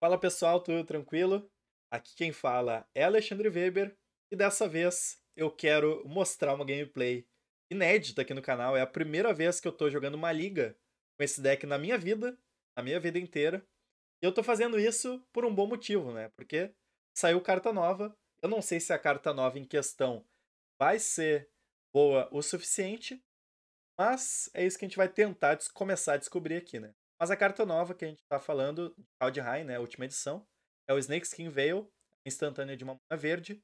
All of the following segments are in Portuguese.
Fala pessoal, tudo tranquilo? Aqui quem fala é Alexandre Weber e dessa vez eu quero mostrar uma gameplay inédita aqui no canal. É a primeira vez que eu tô jogando uma liga com esse deck na minha vida, na minha vida inteira. E eu tô fazendo isso por um bom motivo, né? Porque saiu carta nova. Eu não sei se a carta nova em questão vai ser boa o suficiente, mas é isso que a gente vai tentar começar a descobrir aqui, né? Mas a carta nova que a gente tá falando, Cloud High, né? A última edição, é o Snake Skin Veil, instantânea de uma mana verde.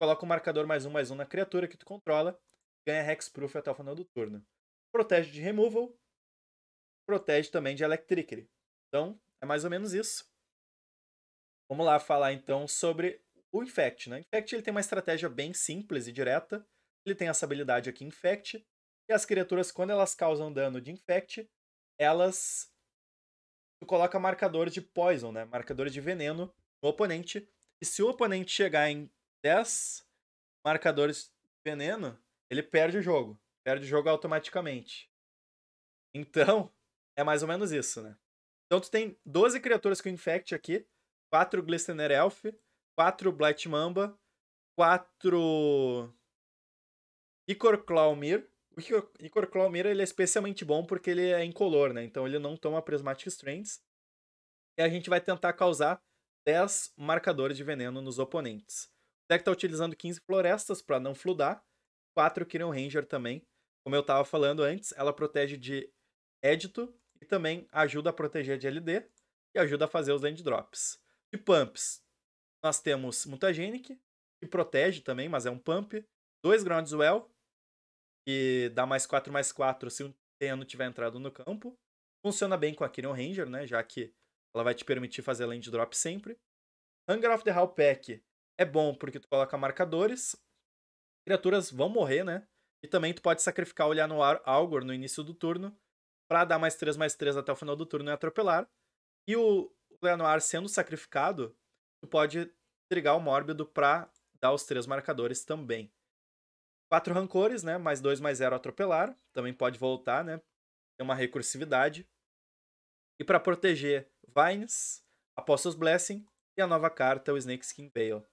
Coloca o um marcador mais um, mais um na criatura que tu controla. Ganha Hexproof até o final do turno. Protege de removal. Protege também de Electricity. Então, é mais ou menos isso. Vamos lá falar então sobre o Infect, né? Infect ele tem uma estratégia bem simples e direta. Ele tem essa habilidade aqui, Infect. E as criaturas, quando elas causam dano de Infect, elas tu coloca marcadores de poison, né? Marcadores de veneno no oponente. E se o oponente chegar em 10 marcadores de veneno, ele perde o jogo. Perde o jogo automaticamente. Então, é mais ou menos isso, né? Então tu tem 12 criaturas com Infect aqui, 4 Glistener Elf, 4 Blight Mamba, 4 Icor Clawmir, o Icorclomira ele é especialmente bom porque ele é incolor, né? Então ele não toma Prismatic Strengths. E a gente vai tentar causar 10 marcadores de veneno nos oponentes. O deck tá utilizando 15 florestas para não fludar. 4 Kirin Ranger também. Como eu tava falando antes, ela protege de Edito e também ajuda a proteger de LD e ajuda a fazer os land drops. De pumps, nós temos Mutagenic, que protege também, mas é um pump. Dois Groundswell, que dá mais 4 mais 4 se o Tenno tiver entrado no campo. Funciona bem com a Kirin Ranger, né? Já que ela vai te permitir fazer land drop sempre. Hunger of the Hall Pack é bom porque tu coloca marcadores, criaturas vão morrer, né? E também tu pode sacrificar olhar no Algor no início do turno para dar mais 3 mais 3 até o final do turno e atropelar. E o Leonoir sendo sacrificado, tu pode trigar o Mórbido pra dar os três marcadores também. Quatro rancores, né? Mais dois, mais zero atropelar. Também pode voltar, né? Tem uma recursividade. E para proteger Vines, Apostles Blessing e a nova carta, o Snake Skin Veil.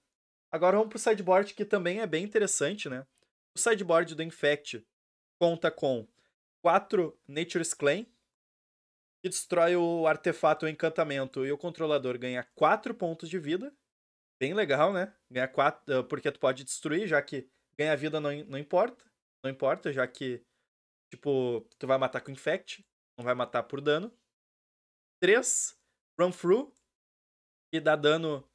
Agora vamos pro sideboard, que também é bem interessante, né? O sideboard do Infect conta com quatro Nature's Claim, que destrói o artefato, o encantamento, e o controlador ganha 4 pontos de vida. Bem legal, né? Ganha quatro ah, porque tu pode destruir, já que Ganhar vida não, não importa. Não importa, já que, tipo, tu vai matar com infect, não vai matar por dano. 3. Run through, que dá dano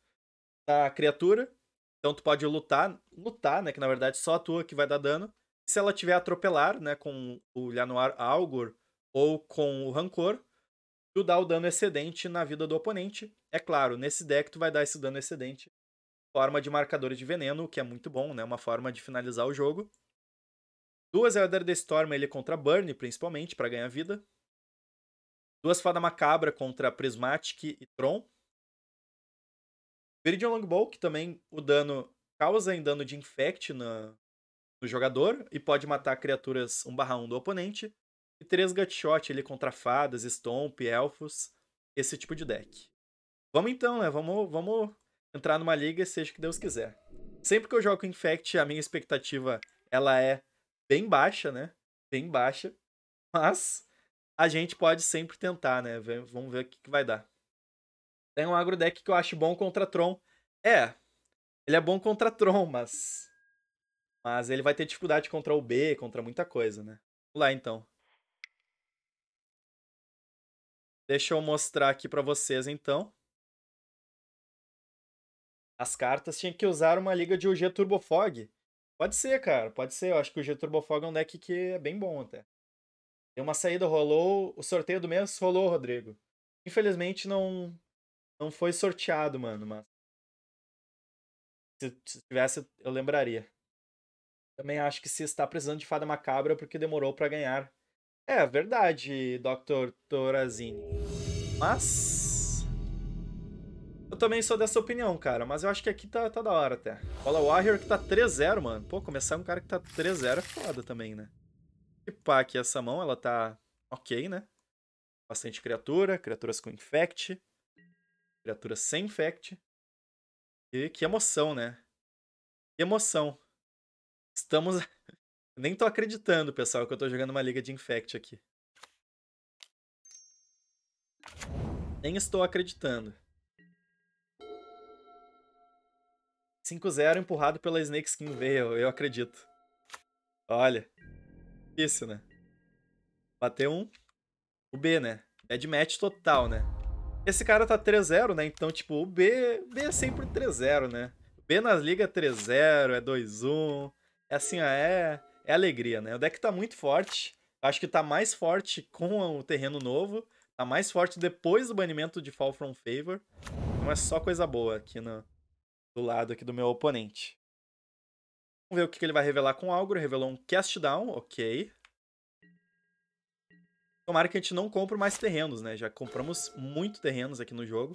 à criatura. Então tu pode lutar, lutar, né? Que na verdade só a tua que vai dar dano. Se ela tiver atropelar, né? Com o lianuar Algor ou com o Rancor, tu dá o dano excedente na vida do oponente. É claro, nesse deck tu vai dar esse dano excedente forma de marcadores de veneno, que é muito bom, né? Uma forma de finalizar o jogo. Duas Elder the Storm ele contra Burn, principalmente, para ganhar vida. Duas Fada Macabra contra Prismatic e Tron. Viridian Longbow, que também o dano causa em dano de infect na, no jogador e pode matar criaturas 1/1 do oponente. E três Gutshot ele contra fadas, Stomp, Elfos, esse tipo de deck. Vamos então, né? Vamos, vamos entrar numa liga, seja o que Deus quiser. Sempre que eu jogo Infect, a minha expectativa ela é bem baixa, né? Bem baixa. Mas a gente pode sempre tentar, né? Vamos ver o que vai dar. Tem um agro deck que eu acho bom contra Tron. É, ele é bom contra Tron, mas. Mas ele vai ter dificuldade contra o B, contra muita coisa, né? Vamos lá então. Deixa eu mostrar aqui para vocês então as cartas, tinha que usar uma liga de UG Turbofog. Pode ser, cara, pode ser. Eu acho que o Turbo Turbofog é um deck que é bem bom até. Tem uma saída, rolou. O sorteio do mês rolou, Rodrigo. Infelizmente não não foi sorteado, mano, mas se, se tivesse eu lembraria. Também acho que se está precisando de fada macabra é porque demorou para ganhar. É verdade, Dr. Torazini. Mas também sou dessa opinião, cara. Mas eu acho que aqui tá, tá da hora até. Olha o Warrior que tá 3-0, mano. Pô, começar um cara que tá 3-0 é foda também, né? E pá, aqui essa mão, ela tá ok, né? Bastante criatura, criaturas com infect, criaturas sem infect. E que emoção, né? Que emoção. Estamos... Nem tô acreditando, pessoal, que eu tô jogando uma liga de infect aqui. Nem estou acreditando. 5-0 empurrado pela Snake Skin Veil, eu acredito. Olha. Difícil, né? Bater um. O B, né? É de match total, né? Esse cara tá 3-0, né? Então, tipo, o B, B é sempre 3-0, né? O B nas ligas é 3-0, é 2-1. É assim, é, é alegria, né? O deck tá muito forte. Acho que tá mais forte com o terreno novo. Tá mais forte depois do banimento de Fall From Favor. Então é só coisa boa aqui no, do lado aqui do meu oponente. Vamos ver o que, ele vai revelar com o Algor. Revelou um Cast Down, ok. Tomara que a gente não compre mais terrenos, né? Já compramos muito terrenos aqui no jogo.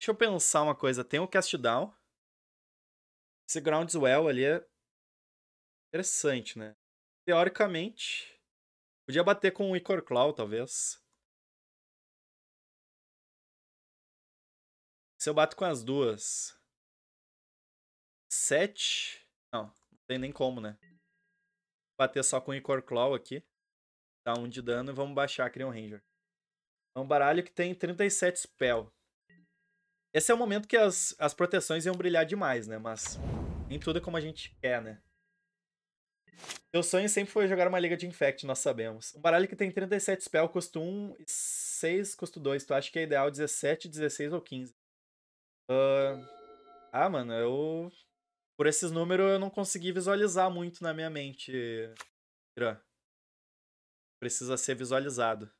Deixa eu pensar uma coisa. Tem o Cast Down. Esse Groundswell ali é interessante, né? Teoricamente, podia bater com o Icor Claw, talvez. Se eu bato com as duas. Sete. Não, não tem nem como, né? Bater só com o Icor Claw aqui. Dá um de dano e vamos baixar a Creon Ranger. É um baralho que tem 37 spell. Esse é o momento que as, as proteções iam brilhar demais, né? Mas nem tudo é como a gente quer, né? Meu sonho sempre foi jogar uma liga de Infect, nós sabemos. Um baralho que tem 37 spell, custa 1 e 6, custa 2. Tu acha que é ideal 17, 16 ou 15? Uh... Ah, mano, eu. Por esses números eu não consegui visualizar muito na minha mente. Precisa ser visualizado.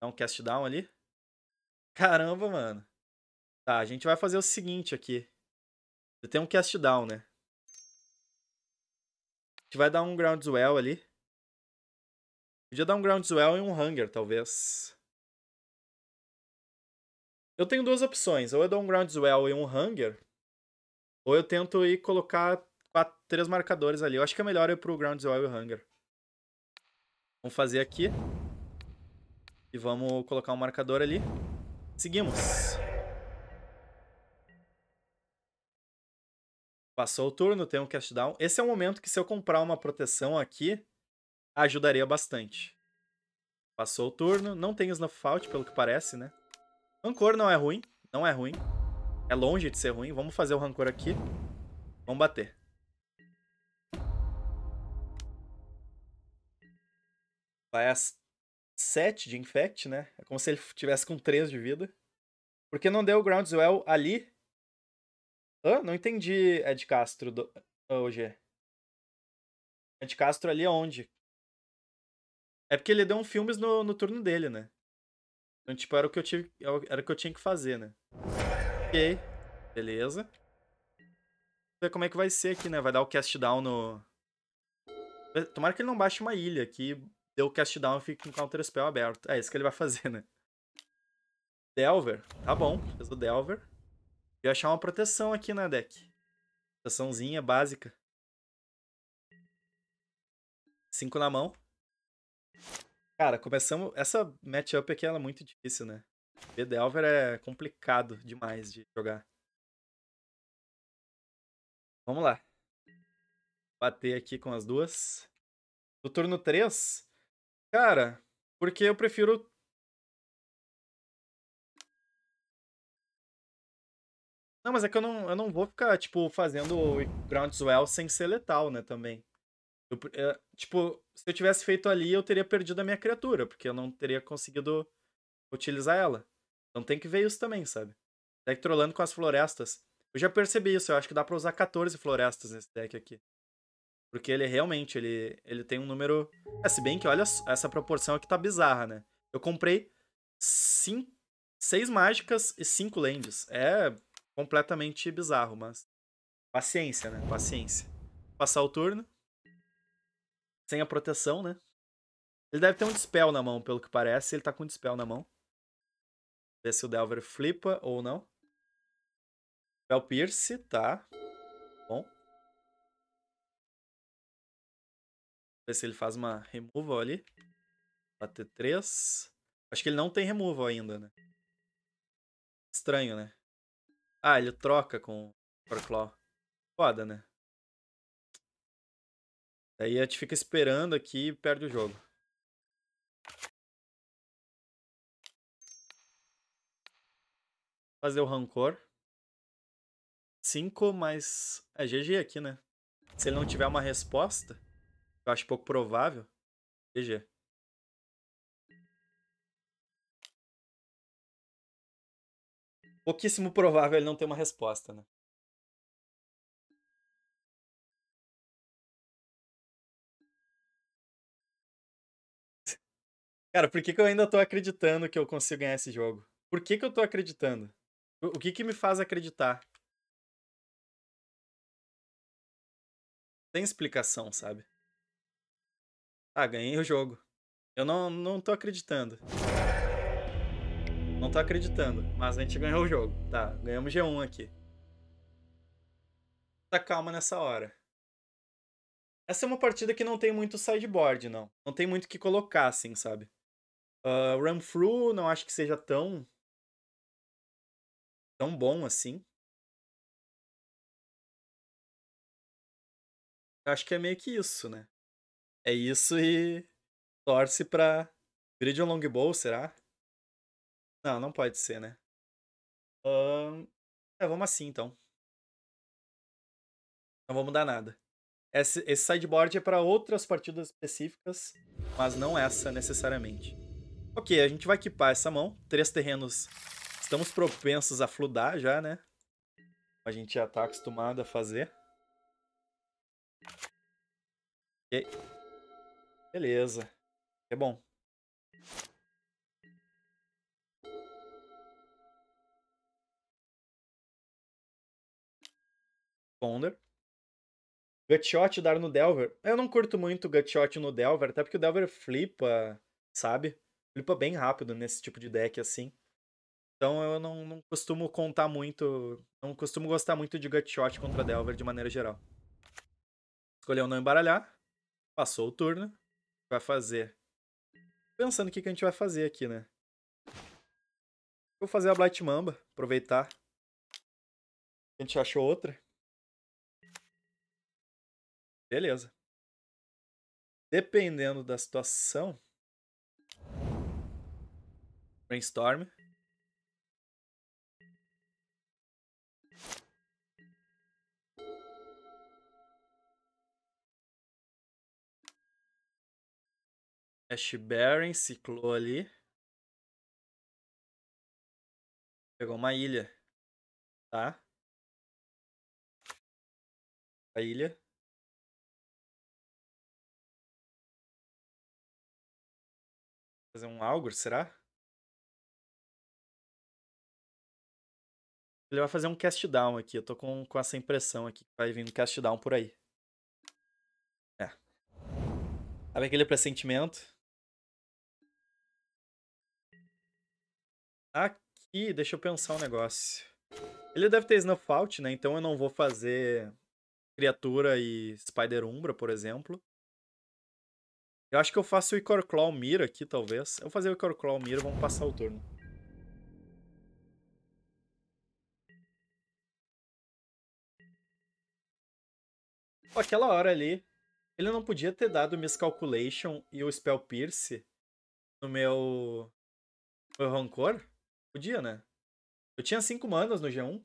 Dá um cast down ali? Caramba, mano. Tá, a gente vai fazer o seguinte aqui. Você tem um cast down, né? A gente vai dar um groundswell ali. Podia dar um groundswell e um hunger, talvez. Eu tenho duas opções. Ou eu dou um Groundswell e um Hunger, ou eu tento ir colocar quatro, três marcadores ali. Eu acho que é melhor ir pro Groundswell e o Hunger. Vamos fazer aqui. E vamos colocar um marcador ali. Seguimos. Passou o turno, tem um cast down. Esse é o momento que se eu comprar uma proteção aqui, ajudaria bastante. Passou o turno, não tem Snuff Out, pelo que parece, né? Rancor não é ruim. Não é ruim. É longe de ser ruim. Vamos fazer o rancor aqui. Vamos bater. Vai a 7 de infect, né? É como se ele tivesse com 3 de vida. Porque não deu o Groundswell ali? Hã? Não entendi, Ed Castro. Do... Hoje. Ed Castro ali onde? É porque ele deu um filmes no, no turno dele, né? Então, tipo, era o que eu tive, é era o que eu tinha que fazer, né? Ok, beleza. Vamos ver como é que vai ser aqui, né? Vai dar o cast down no... Tomara que ele não baixe uma ilha, aqui. Deu o cast down e fique com o counter spell aberto. É isso que ele vai fazer, né? Delver, tá bom, fez o Delver. E achar uma proteção aqui na né, deck. Proteçãozinha básica. Cinco na mão. Cara, começamos. Essa matchup aqui ela é muito difícil, né? BD Alver é complicado demais de jogar. Vamos lá. Bater aqui com as duas. No turno 3? Cara, porque eu prefiro. Não, mas é que eu não, eu não vou ficar, tipo, fazendo o Groundswell sem ser letal, né, também. Eu, é, tipo, se eu tivesse feito ali, eu teria perdido a minha criatura, porque eu não teria conseguido utilizar ela. Então tem que ver isso também, sabe? Deck trolando com as florestas. Eu já percebi isso, eu acho que dá pra usar 14 florestas nesse deck aqui. Porque ele realmente, ele, ele tem um número... É, se bem que, olha, essa proporção aqui tá bizarra, né? Eu comprei 6 mágicas e 5 lands. É completamente bizarro, mas... Paciência, né? Paciência. Passar o turno sem a proteção, né? Ele deve ter um dispel na mão, pelo que parece. Ele tá com um dispel na mão. Ver se o Delver flipa ou não. Dispel Pierce, tá. Bom. Ver se ele faz uma removal ali. Bater 3. Acho que ele não tem removal ainda, né? Estranho, né? Ah, ele troca com o Claw. Foda, né? Aí a gente fica esperando aqui e perde o jogo. Fazer o rancor. 5, mais é GG aqui, né? Se ele não tiver uma resposta, eu acho pouco provável, GG. Pouquíssimo provável ele não ter uma resposta, né? Cara, por que, que eu ainda tô acreditando que eu consigo ganhar esse jogo? Por que, que eu tô acreditando? O, que que me faz acreditar? Tem explicação, sabe? Ah, ganhei o jogo. Eu não, não tô acreditando. Não tô acreditando, mas a gente ganhou o jogo. Tá, ganhamos G1 aqui. Tá calma nessa hora. Essa é uma partida que não tem muito sideboard, não. Não tem muito o que colocar, assim, sabe? Uh, Run Through não acho que seja tão. tão bom assim. Acho que é meio que isso, né? É isso e torce pra Gridion Longbow, será? Não, não pode ser, né? Ah, é, vamos assim então. Não vou mudar nada. Esse, esse sideboard é para outras partidas específicas, mas não essa necessariamente. Ok, a gente vai equipar essa mão. Três terrenos estamos propensos a fludar já, né? A gente já tá acostumado a fazer. Ok. Beleza. É bom. Ponder. Gutshot dar no Delver. Eu não curto muito Gutshot no Delver, até porque o Delver flipa, sabe? flipa bem rápido nesse tipo de deck assim. Então eu não, não costumo contar muito. Não costumo gostar muito de gutshot contra Delver de maneira geral. Escolheu não embaralhar. Passou o turno. Vai fazer. Pensando o que, que a gente vai fazer aqui, né? Vou fazer a Blight Mamba. Aproveitar. A gente achou outra. Beleza. Dependendo da situação, Brainstorm. Ash Baron ciclou ali. Pegou uma ilha. Tá? A ilha. Fazer um Algor, será? Ele vai fazer um cast down aqui. Eu tô com, com essa impressão aqui. Vai vir um cast down por aí. É. Sabe aquele pressentimento? Aqui, deixa eu pensar um negócio. Ele deve ter Snuff né? Então eu não vou fazer Criatura e Spider Umbra, por exemplo. Eu acho que eu faço o Icor Claw Mira aqui, talvez. Eu vou fazer o Icor Claw Mira, vamos passar o turno. aquela hora ali, ele não podia ter dado Miscalculation e o Spell Pierce no meu, meu Rancor? Podia, né? Eu tinha 5 manas no G1.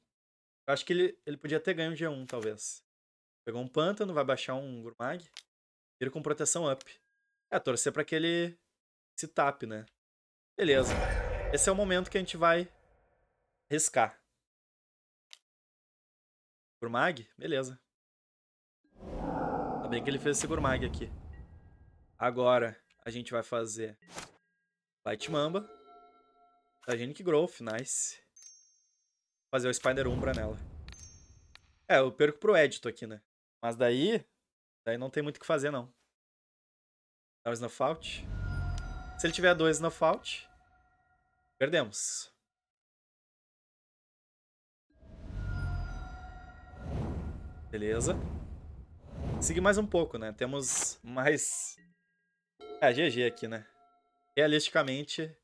Eu acho que ele, ele podia ter ganho o G1, talvez. Pegou um Pântano, vai baixar um Gurmag. Vira com proteção up. É, torcer pra que ele se tape, né? Beleza. Esse é o momento que a gente vai riscar. Gurmag? Beleza bem que ele fez o Seguro Mag aqui. Agora a gente vai fazer Light Mamba. Tagenic Growth, nice. Fazer o Spider Umbra nela. É, eu perco pro Edito aqui, né? Mas daí... Daí não tem muito o que fazer, não. Dá o um Snuffout. Se ele tiver dois Snuffout, perdemos. Beleza seguir mais um pouco, né? Temos mais. É, GG aqui, né? Realisticamente,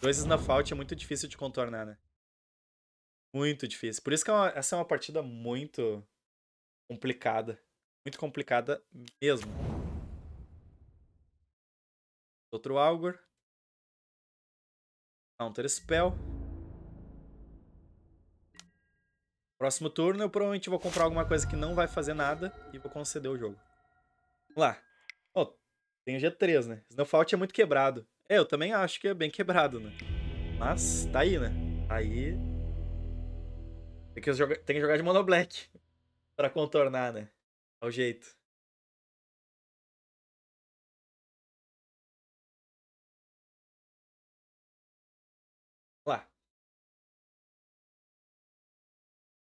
dois Snuffout é muito difícil de contornar, né? Muito difícil. Por isso que é uma... essa é uma partida muito complicada. Muito complicada mesmo. Outro Algor. Counter Spell. Próximo turno eu provavelmente vou comprar alguma coisa que não vai fazer nada e vou conceder o jogo. Vamos lá. Oh, tem o G3, né? Snowfault é muito quebrado. É, eu também acho que é bem quebrado, né? Mas tá aí, né? Tá aí. Tem que, jogar, tem que jogar de monoblack pra contornar, né? É o jeito.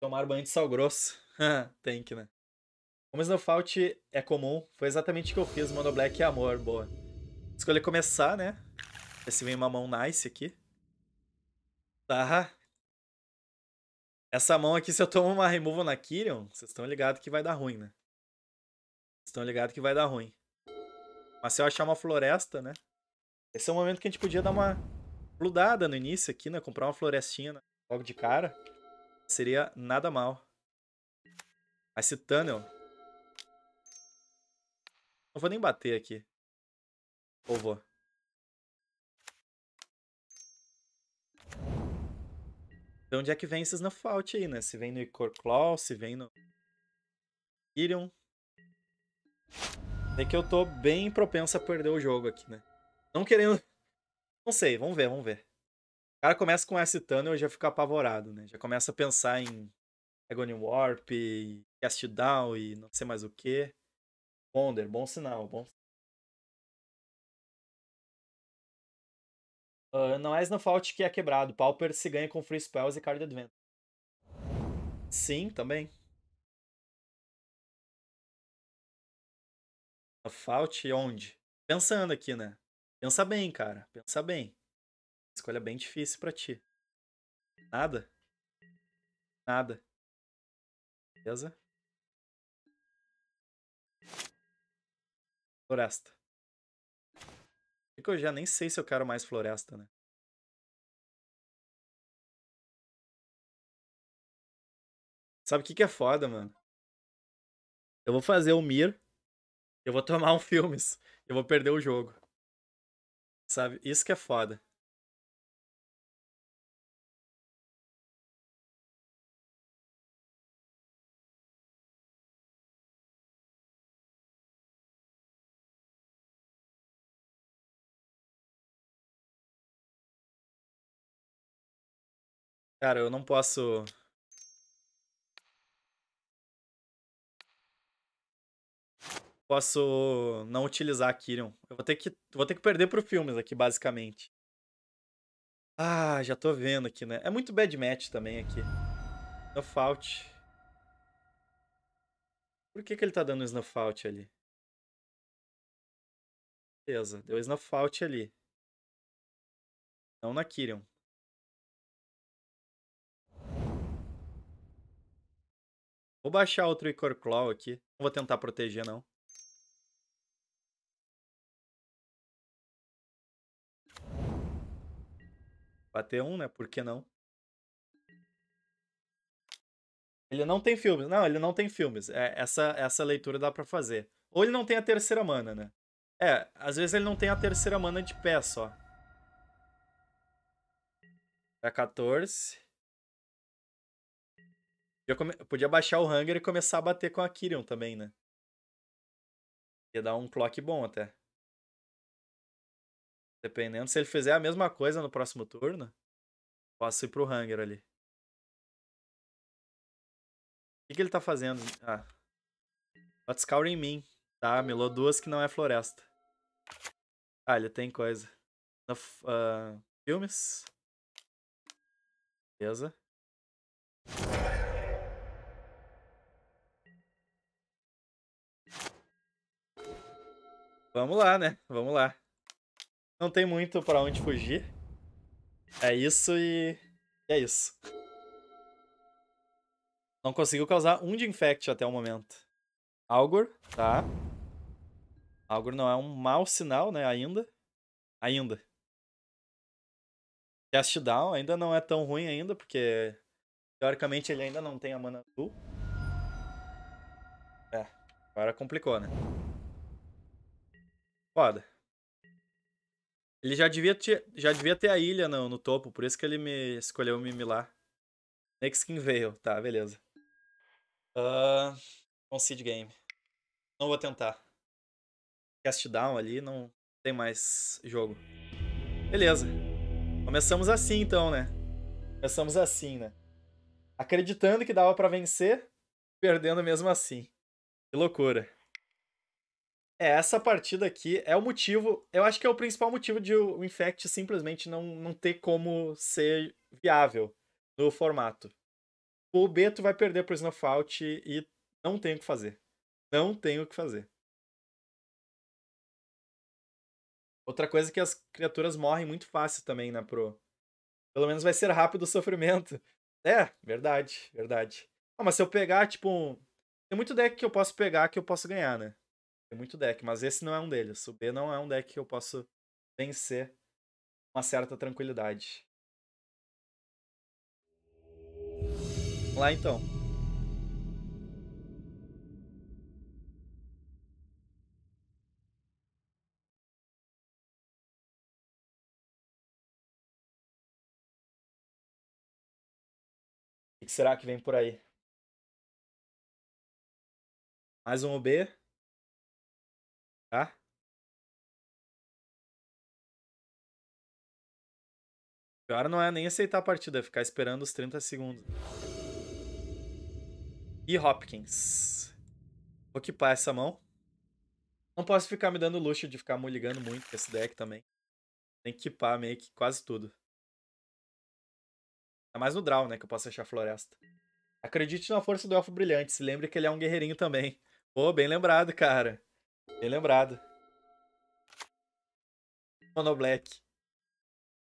Tomar banho de sal grosso. Tem que, né? Como Snowfault é comum, foi exatamente o que eu fiz, Mono Black e Amor, boa. Escolher começar, né? Ver se vem uma mão nice aqui. Tá. Essa mão aqui, se eu tomo uma removal na Kyrion, vocês estão ligados que vai dar ruim, né? Vocês estão ligados que vai dar ruim. Mas se eu achar uma floresta, né? Esse é o momento que a gente podia dar uma fludada no início aqui, né? Comprar uma florestinha né? logo de cara seria nada mal. Mas se Tunnel... Não vou nem bater aqui. Ou vou? Então onde é que vem esses Fault aí, né? Se vem no Icor Claw, se vem no... Irion. É que eu tô bem propenso a perder o jogo aqui, né? Não querendo... Não sei, vamos ver, vamos ver. O cara começa com S Tunnel e já fica apavorado, né? Já começa a pensar em Agony Warp, e Cast Down e não sei mais o que. Ponder, bom sinal, bom Uh, não é Snowfault que é quebrado. Pauper se ganha com Free Spells e Card Advent. Sim, também. Snowfault onde? Pensando aqui, né? Pensa bem, cara. Pensa bem. Escolha bem difícil para ti. Nada? Nada. Beleza? Floresta. Porque é eu já nem sei se eu quero mais floresta, né? Sabe o que, que é foda, mano? Eu vou fazer o Mir, eu vou tomar um filmes, eu vou perder o jogo. Sabe? Isso que é foda. Cara, eu não posso. Posso não utilizar a Kyrion. Eu vou ter que, vou ter que perder pro filmes aqui, basicamente. Ah, já tô vendo aqui, né? É muito bad match também aqui. Snuff Por que, que ele tá dando snuff out ali? Beleza, deu snuff out ali. Não na Kyrion. Vou baixar outro Icor Claw aqui. Não vou tentar proteger, não. Bater um, né? Por que não? Ele não tem filmes. Não, ele não tem filmes. É, essa, essa leitura dá pra fazer. Ou ele não tem a terceira mana, né? É, às vezes ele não tem a terceira mana de pé só. Dá 14 come... podia baixar o Hunger e começar a bater com a Kirion também, né? Ia dar um clock bom até. Dependendo, se ele fizer a mesma coisa no próximo turno, posso ir pro Hunger ali. O que, que ele tá fazendo? Ah. What's Scouring Mean? Tá, melou duas que não é floresta. Ah, ele tem coisa. uh, filmes. Beleza. Vamos lá, né? Vamos lá. Não tem muito pra onde fugir. É isso e... É isso. Não conseguiu causar um de infect até o momento. Algor, tá. Algor não é um mau sinal, né? Ainda. Ainda. Cast Down ainda não é tão ruim ainda, porque... Teoricamente ele ainda não tem a mana azul. É, agora complicou, né? Foda. Ele já devia, ter, já devia ter a ilha no, no topo, por isso que ele me escolheu me milar. Next Skin veio, tá, beleza. Uh, ah, concede game. Não vou tentar. Cast down ali, não tem mais jogo. Beleza. Começamos assim então, né? Começamos assim, né? Acreditando que dava para vencer, perdendo mesmo assim. Que loucura. É, essa partida aqui é o motivo, eu acho que é o principal motivo de o Infect simplesmente não, não ter como ser viável no formato. O Beto vai perder pro Snowfault e não tem o que fazer. Não tem o que fazer. Outra coisa é que as criaturas morrem muito fácil também, né, pro... Pelo menos vai ser rápido o sofrimento. É, verdade, verdade. Ah, mas se eu pegar, tipo, Tem muito deck que eu posso pegar que eu posso ganhar, né? Tem muito deck, mas esse não é um deles. O B não é um deck que eu posso vencer com uma certa tranquilidade. Vamos lá então. O que será que vem por aí? Mais um OB. pior não é nem aceitar a partida, é ficar esperando os 30 segundos. E Hopkins. Vou equipar essa mão. Não posso ficar me dando luxo de ficar ligando muito esse deck também. Tem que equipar meio que quase tudo. É mais no draw, né, que eu posso achar floresta. Acredite na força do Elfo Brilhante, se lembre que ele é um guerreirinho também. Pô, bem lembrado, cara. Bem lembrado. Mono Black.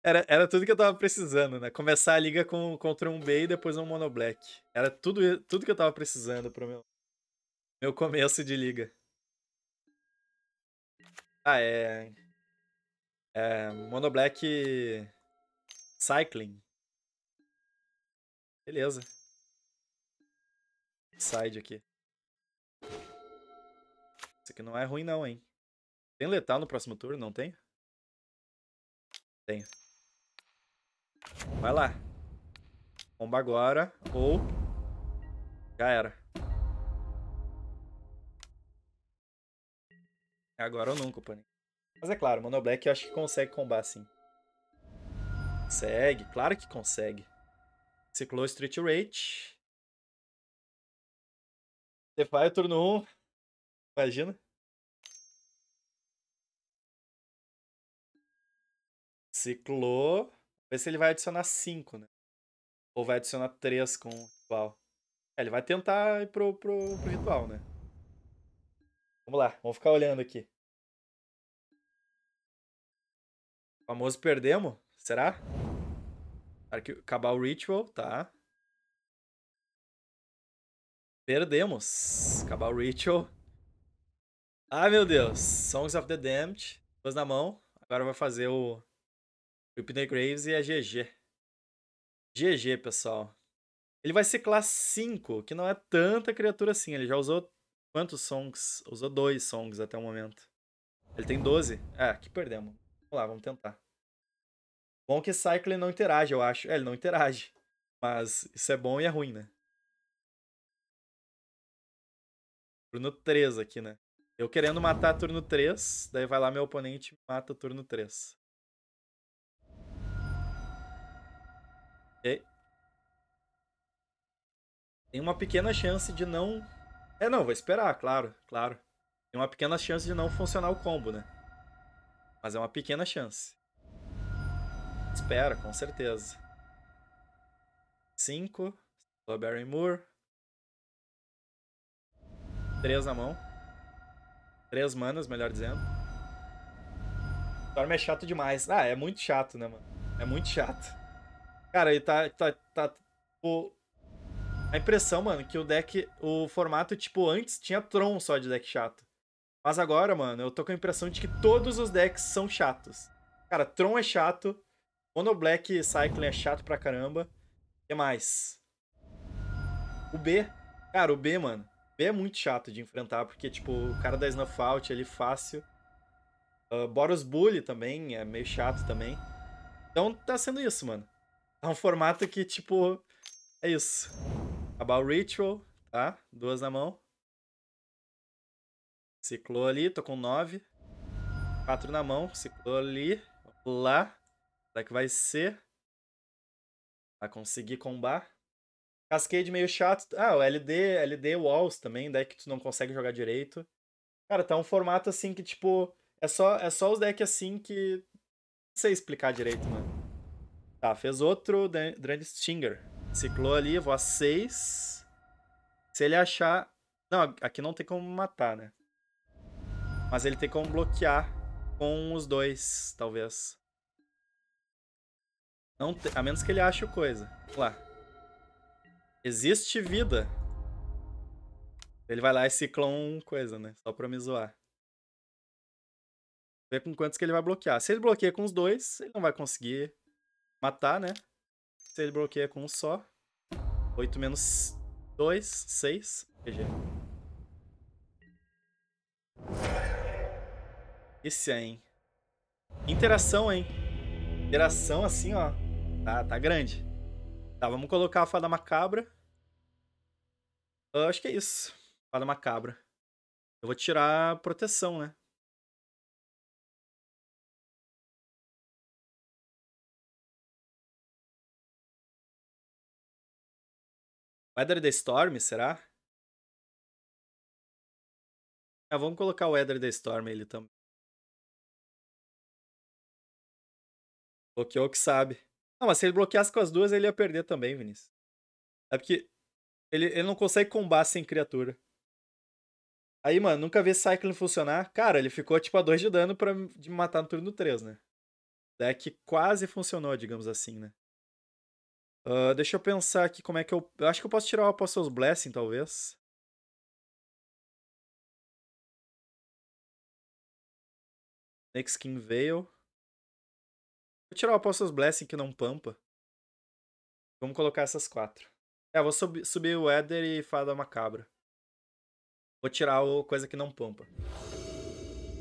Era, era tudo que eu tava precisando, né? Começar a liga com, contra um B e depois um Mono Black. Era tudo, tudo que eu tava precisando pro meu, meu começo de liga. Ah, é... É... Mono Black... Cycling. Beleza. Side aqui. Isso aqui não é ruim não, hein? Tem letal no próximo turno, não tem? Tenho. Vai lá. Bomba agora. Ou... Já era. É agora ou nunca, Panic. Mas é claro, Mono Black eu acho que consegue combar, sim. Consegue, claro que consegue. Ciclou Street Rage. Defy turno 1. Um. Imagina. Ciclou. Ver se ele vai adicionar 5, né? Ou vai adicionar 3 com o ritual. É, ele vai tentar ir pro, pro, pro ritual, né? Vamos lá, vamos ficar olhando aqui. Famoso perdemos? Será? Acabar o ritual, tá. Perdemos. Acabar o ritual. ai meu Deus. Songs of the Damned. Duas na mão. Agora vai fazer o Whitney Graves e a GG. GG, pessoal. Ele vai ser classe 5, que não é tanta criatura assim. Ele já usou quantos songs? Usou dois songs até o momento. Ele tem 12. É, que perdemos. Vamos lá, vamos tentar. Bom que Cycle não interage, eu acho. É, ele não interage. Mas isso é bom e é ruim, né? Turno 3 aqui, né? Eu querendo matar turno 3, daí vai lá meu oponente e mata turno 3. É. Tem uma pequena chance de não. É, não, vou esperar, claro, claro. Tem uma pequena chance de não funcionar o combo, né? Mas é uma pequena chance. Espera, com certeza. 5. Barry Moore. 3 na mão. 3 manas, melhor dizendo. Storm é chato demais. Ah, é muito chato, né, mano? É muito chato. Cara, e tá, tá, tá, tipo, a impressão, mano, que o deck, o formato, tipo, antes tinha Tron só de deck chato. Mas agora, mano, eu tô com a impressão de que todos os decks são chatos. Cara, Tron é chato, Mono Black Cycling é chato pra caramba. O que mais? O B. Cara, o B, mano. B é muito chato de enfrentar, porque, tipo, o cara da Snuff Out, ele fácil. Uh, Boros Bully também, é meio chato também. Então tá sendo isso, mano. É um formato que, tipo, é isso. Acabar o Ritual, tá? Duas na mão. Ciclou ali, tô com nove. Quatro na mão, ciclou ali. Vamos lá. Será que vai ser? Vai conseguir combar? Cascade meio chato. Ah, o LD, LD Walls também, deck que tu não consegue jogar direito. Cara, tá um formato assim que, tipo, é só, é só os decks assim que. Não sei explicar direito, mano. Tá, fez outro Dren Stinger. Ciclou ali, vou a 6. Se ele achar. Não, aqui não tem como matar, né? Mas ele tem como bloquear com os dois, talvez. Não te... A menos que ele ache coisa. Vamos lá. Existe vida. Ele vai lá e cicla um coisa, né? Só pra me zoar. Ver com quantos que ele vai bloquear. Se ele bloqueia com os dois, ele não vai conseguir matar, né? Se ele bloqueia com um só. 8 menos 2, 6. GG. Esse aí, é, hein? Interação, hein? Interação assim, ó. Tá, tá grande. Tá, vamos colocar a fada macabra. Eu acho que é isso. Fada macabra. Eu vou tirar proteção, né? Weather the Storm, será? Ah, vamos colocar o Weather the Storm ele também. Bloqueou que sabe. Não, mas se ele bloqueasse com as duas, ele ia perder também, Vinícius. É porque ele, ele não consegue combar sem criatura. Aí, mano, nunca vi Cycling funcionar. Cara, ele ficou tipo a 2 de dano pra, de me matar no turno 3, né? Deck quase funcionou, digamos assim, né? Uh, deixa eu pensar aqui como é que eu. eu acho que eu posso tirar o Apostles Blessing, talvez. next skin Veil. Vou tirar o Apostles Blessing que não pampa. Vamos colocar essas quatro. É, vou sub subir o eder e Fada Macabra. Vou tirar o coisa que não pampa.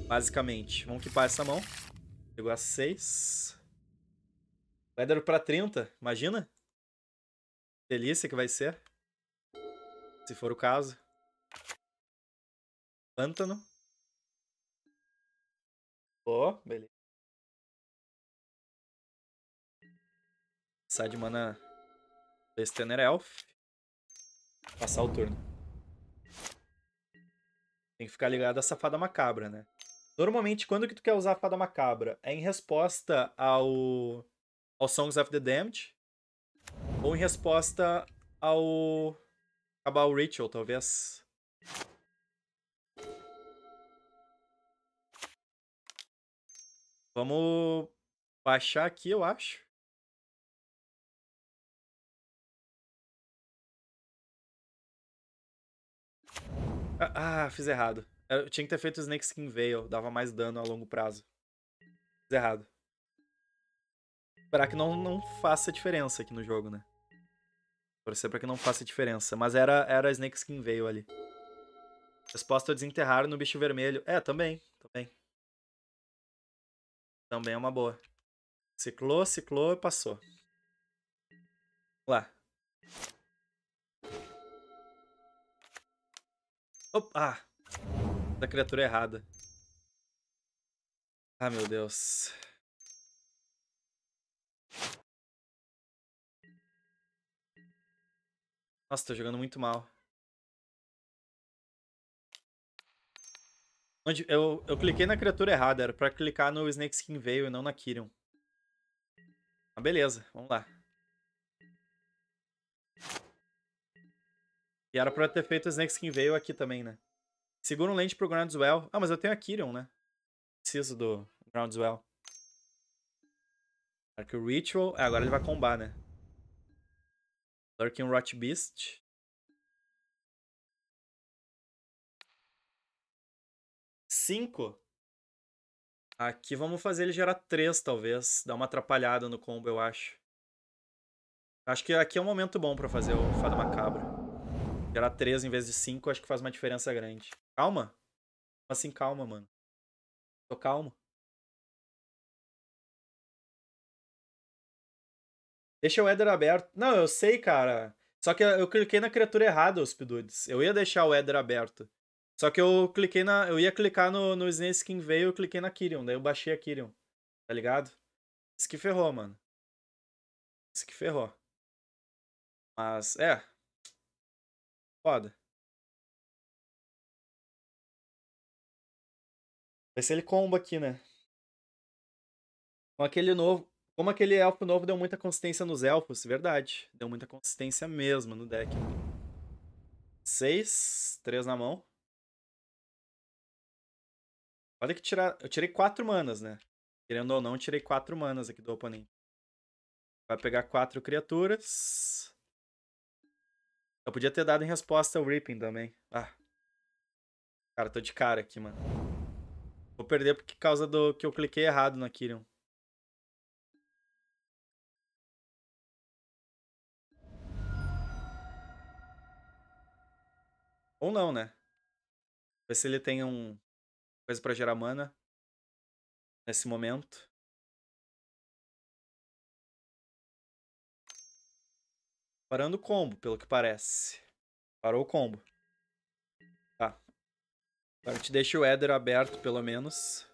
Basicamente. Vamos equipar essa mão. Pegou a seis. O Eder pra 30, imagina? delícia que vai ser. Se for o caso. Pântano. Ó, oh, beleza. Sai de mana Destener Elf. Passar o turno. Tem que ficar ligado a Safada Macabra, né? Normalmente, quando que tu quer usar a Fada Macabra? É em resposta ao, ao Songs of the Damned. Ou em resposta ao. acabar o Rachel, talvez. Vamos baixar aqui, eu acho. Ah, ah, fiz errado. Eu tinha que ter feito o Snake Skin Veil, dava mais dano a longo prazo. Fiz errado. Esperar que não, não faça diferença aqui no jogo, né? Torcer pra que não faça diferença. Mas era, era a Snake Skin veio ali. Resposta a desenterrar no bicho vermelho. É, também. Também. Também é uma boa. Ciclou, ciclou e passou. Lá. Opa! Ah. Da criatura errada. Ah, meu Deus. Nossa, tô jogando muito mal. Onde eu, eu cliquei na criatura errada, era pra clicar no Snake Skin Veil e não na Kirion. Ah, beleza, vamos lá. E era pra ter feito o Snake Skin Veil aqui também, né? Segura um lente pro Groundswell. Ah, mas eu tenho a Kirion, né? Preciso do Groundswell. o Ritual. É, agora ele vai combar, né? Lurking Rot Beast. Cinco. Aqui vamos fazer ele gerar três, talvez. Dá uma atrapalhada no combo, eu acho. Acho que aqui é um momento bom pra fazer o Fada Macabra. Gerar três em vez de cinco, acho que faz uma diferença grande. Calma. assim, calma, mano? Tô calmo. Deixa o Eder aberto. Não, eu sei, cara. Só que eu cliquei na criatura errada, os dudes. Eu ia deixar o Eder aberto. Só que eu cliquei na. Eu ia clicar no, no Snake veio eu cliquei na Kyrion. Daí eu baixei a Kyrion. Tá ligado? Isso que ferrou, mano. Isso que ferrou. Mas, é. Foda. Vai ser ele combo aqui, né? Com aquele novo. Como aquele elfo novo deu muita consistência nos elfos, verdade. Deu muita consistência mesmo no deck. Seis, três na mão. Olha que tirar. Eu tirei quatro manas, né? Querendo ou não, tirei quatro manas aqui do oponente. Vai pegar quatro criaturas. Eu podia ter dado em resposta o Ripping também. Ah. Cara, tô de cara aqui, mano. Vou perder por causa do que eu cliquei errado na Kirion. Ou não, né? Ver se ele tem um coisa para gerar mana nesse momento. Parando o combo, pelo que parece. Parou o combo. Tá. Agora te deixa o Éder aberto, pelo menos.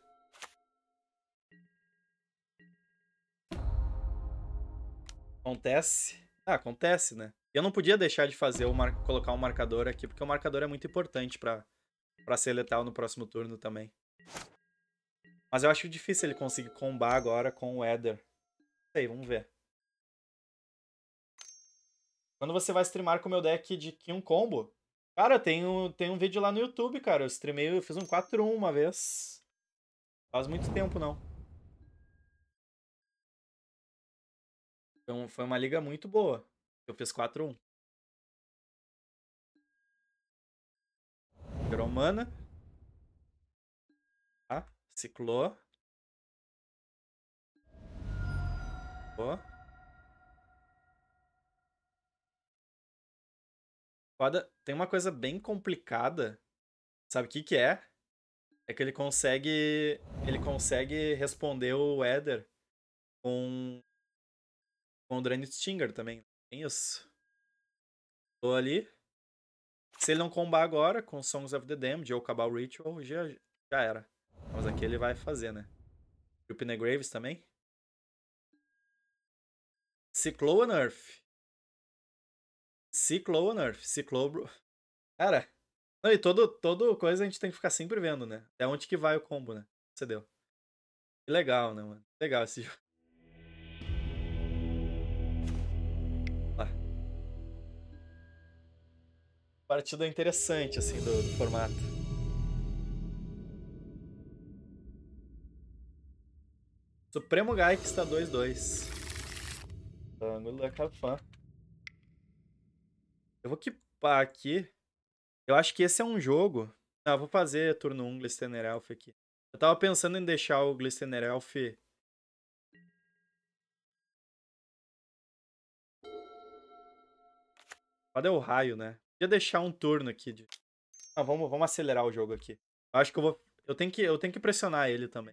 Acontece. Ah, acontece, né? Eu não podia deixar de fazer o mar... colocar um marcador aqui, porque o marcador é muito importante para para ser letal no próximo turno também. Mas eu acho difícil ele conseguir combar agora com o Eder. Não sei, vamos ver. Quando você vai streamar com o meu deck de Kyun Combo? Cara, tem um, tem um vídeo lá no YouTube, cara. Eu streamei, eu fiz um 4-1 uma vez. Faz muito tempo, não. Então, foi uma liga muito boa. Eu fiz 4-1. Virou mana. Tá? Ciclou. Ó. Foda. Tem uma coisa bem complicada. Sabe o que que é? É que ele consegue... Ele consegue responder o Eder com... Com o Drain Stinger também. Tem isso. Tô ali. Se ele não combar agora com Songs of the Damned ou acabar o Ritual, já, já era. Mas aqui ele vai fazer, né? E o Pinegraves também. Cicloa Nerf. Cicloa Nerf. Ciclobro. Cara. Não, e todo, todo coisa a gente tem que ficar sempre vendo, né? Até onde que vai o combo, né? Você deu. Que legal, né, mano? Legal esse jogo. partida interessante assim do, do formato. Supremo que está 2-2. Ângulo da Capã. Eu vou equipar aqui. Eu acho que esse é um jogo. Não, ah, eu vou fazer turno 1 um, Glistener Elf aqui. Eu tava pensando em deixar o Glistener Elf Cadê o raio, né? Podia deixar um turno aqui. De... Ah, vamos, vamos acelerar o jogo aqui. Eu acho que eu vou... Eu tenho que, eu tenho que pressionar ele também.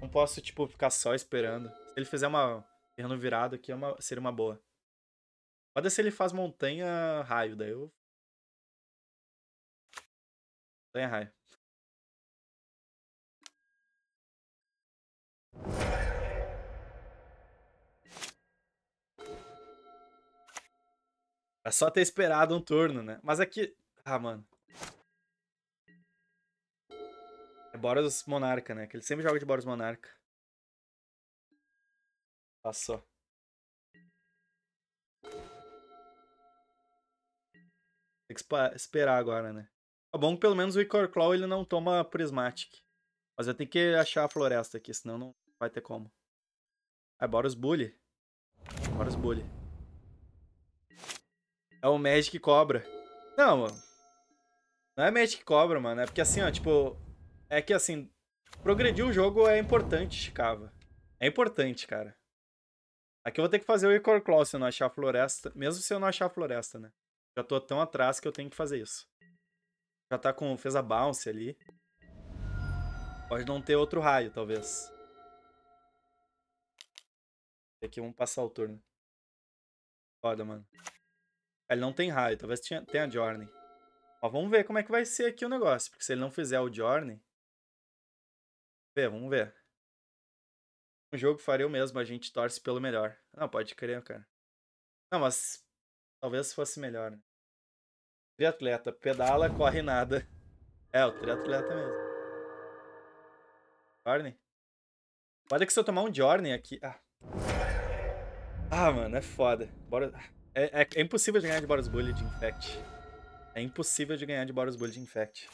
Não posso, tipo, ficar só esperando. Se ele fizer uma... Terreno virado aqui é uma... seria uma boa. Pode ser ele faz montanha raio, daí eu... Montanha raio. É só ter esperado um turno, né? Mas é que... Ah, mano. É Boros Monarca, né? Que ele sempre joga de Boros Monarca. Passou. Tem que esperar agora, né? Tá bom que pelo menos o Icor Claw ele não toma Prismatic. Mas eu tenho que achar a floresta aqui, senão não vai ter como. É Boros Bully. Boros Bully. É o Magic Cobra. Não, mano. Não é Magic Cobra, mano. É porque assim, ó, tipo. É que assim, progredir o jogo é importante, Chicava. É importante, cara. Aqui eu vou ter que fazer o Icor Claw se eu não achar a floresta. Mesmo se eu não achar a floresta, né? Já tô tão atrás que eu tenho que fazer isso. Já tá com... fez a bounce ali. Pode não ter outro raio, talvez. Aqui vamos passar o turno. Foda, mano. Ele não tem raio, talvez tenha Journey. Mas vamos ver como é que vai ser aqui o negócio. Porque se ele não fizer o Journey... ver vamos ver. um jogo faria o mesmo, a gente torce pelo melhor. Não, pode crer, cara. Não, mas talvez fosse melhor, né? Triatleta, pedala, corre nada. É, o triatleta mesmo. Journey? Olha que se eu tomar um Journey aqui... Ah, ah mano, é foda. Bora... É, é, é, impossível de ganhar de Boros Bully de Infect. É impossível de ganhar de Boros Bully de Infect.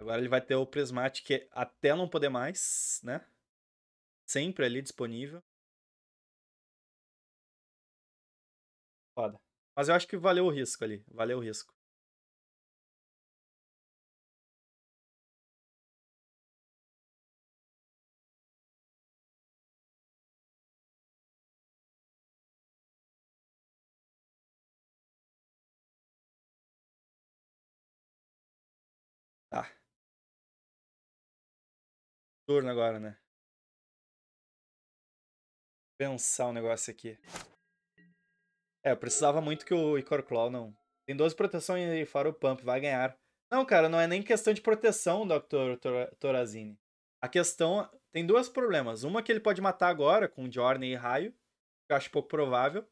Agora ele vai ter o Prismatic até não poder mais, né? Sempre ali disponível. Foda. Mas eu acho que valeu o risco ali. Valeu o risco. Tá. Turno agora, né? Pensar um negócio aqui. É, eu precisava muito que o Icor Claw não. Tem 12 proteção e fora o pump, vai ganhar. Não, cara, não é nem questão de proteção, Dr. Torazini. A questão. Tem dois problemas. Uma que ele pode matar agora com Jorne e Raio, que eu acho pouco provável.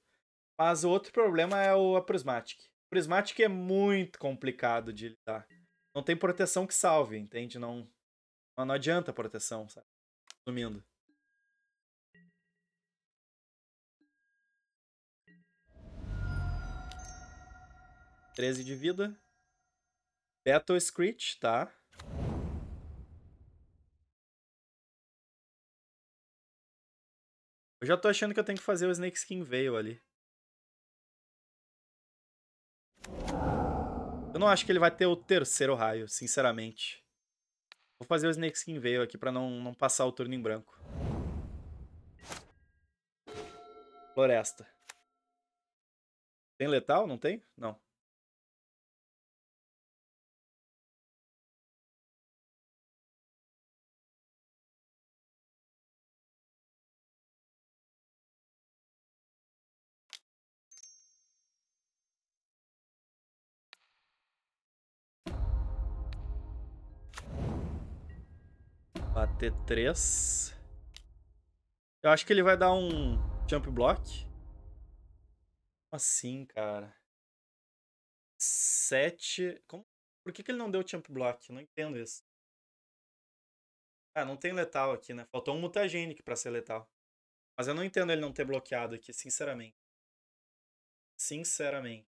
Mas o outro problema é o Prismatic. O Prismatic é muito complicado de lidar não tem proteção que salve, entende? Não, não adianta proteção, sabe? Resumindo. Treze de vida. Battle Screech, tá? Eu já tô achando que eu tenho que fazer o Snake Skin Veil ali. Eu não acho que ele vai ter o terceiro raio, sinceramente. Vou fazer o Snake Skin Veil aqui pra não, não passar o turno em branco. Floresta. Tem letal? Não tem? Não. Bater 3. Eu acho que ele vai dar um jump block. Como assim, cara? 7. Como... Por que, que ele não deu jump block? Eu não entendo isso. Ah, não tem letal aqui, né? Faltou um mutagênico pra ser letal. Mas eu não entendo ele não ter bloqueado aqui, sinceramente. Sinceramente.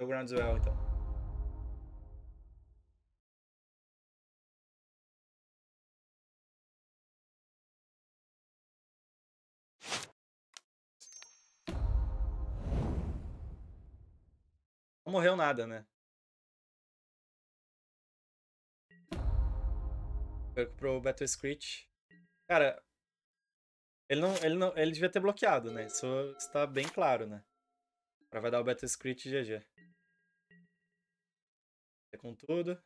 Eu grounds well, é então. Não morreu nada, né? Pro Battle Screech. Cara, ele não, ele não, ele devia ter bloqueado, né? Isso está bem claro, né? Agora vai dar o Battle Script GG. É tá com tudo.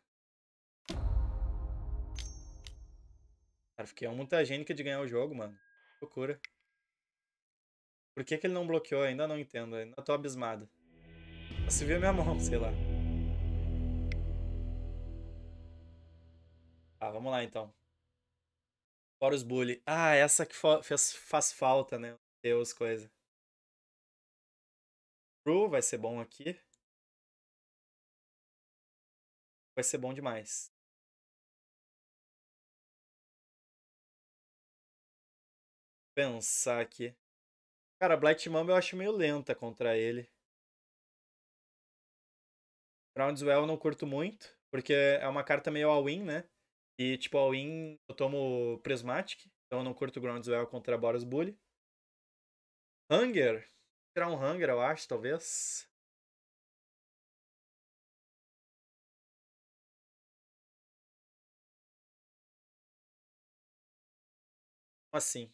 Cara, fiquei uma mutagênica de ganhar o jogo, mano. Loucura. Por que, que ele não bloqueou? Ainda não entendo. Ainda tô abismado. Se a minha mão, sei lá. Tá, vamos lá então. Fora os bully. Ah, essa que faz falta, né? Deus, coisa. True vai ser bom aqui. Vai ser bom demais. Pensar aqui. Cara, Black Mamba eu acho meio lenta contra ele. Groundswell eu não curto muito, porque é uma carta meio all-in, né? E, tipo, all-in eu tomo Prismatic, então eu não curto Groundswell contra Boros Bully. Hunger? Será tirar um Hunger, eu acho, talvez. assim?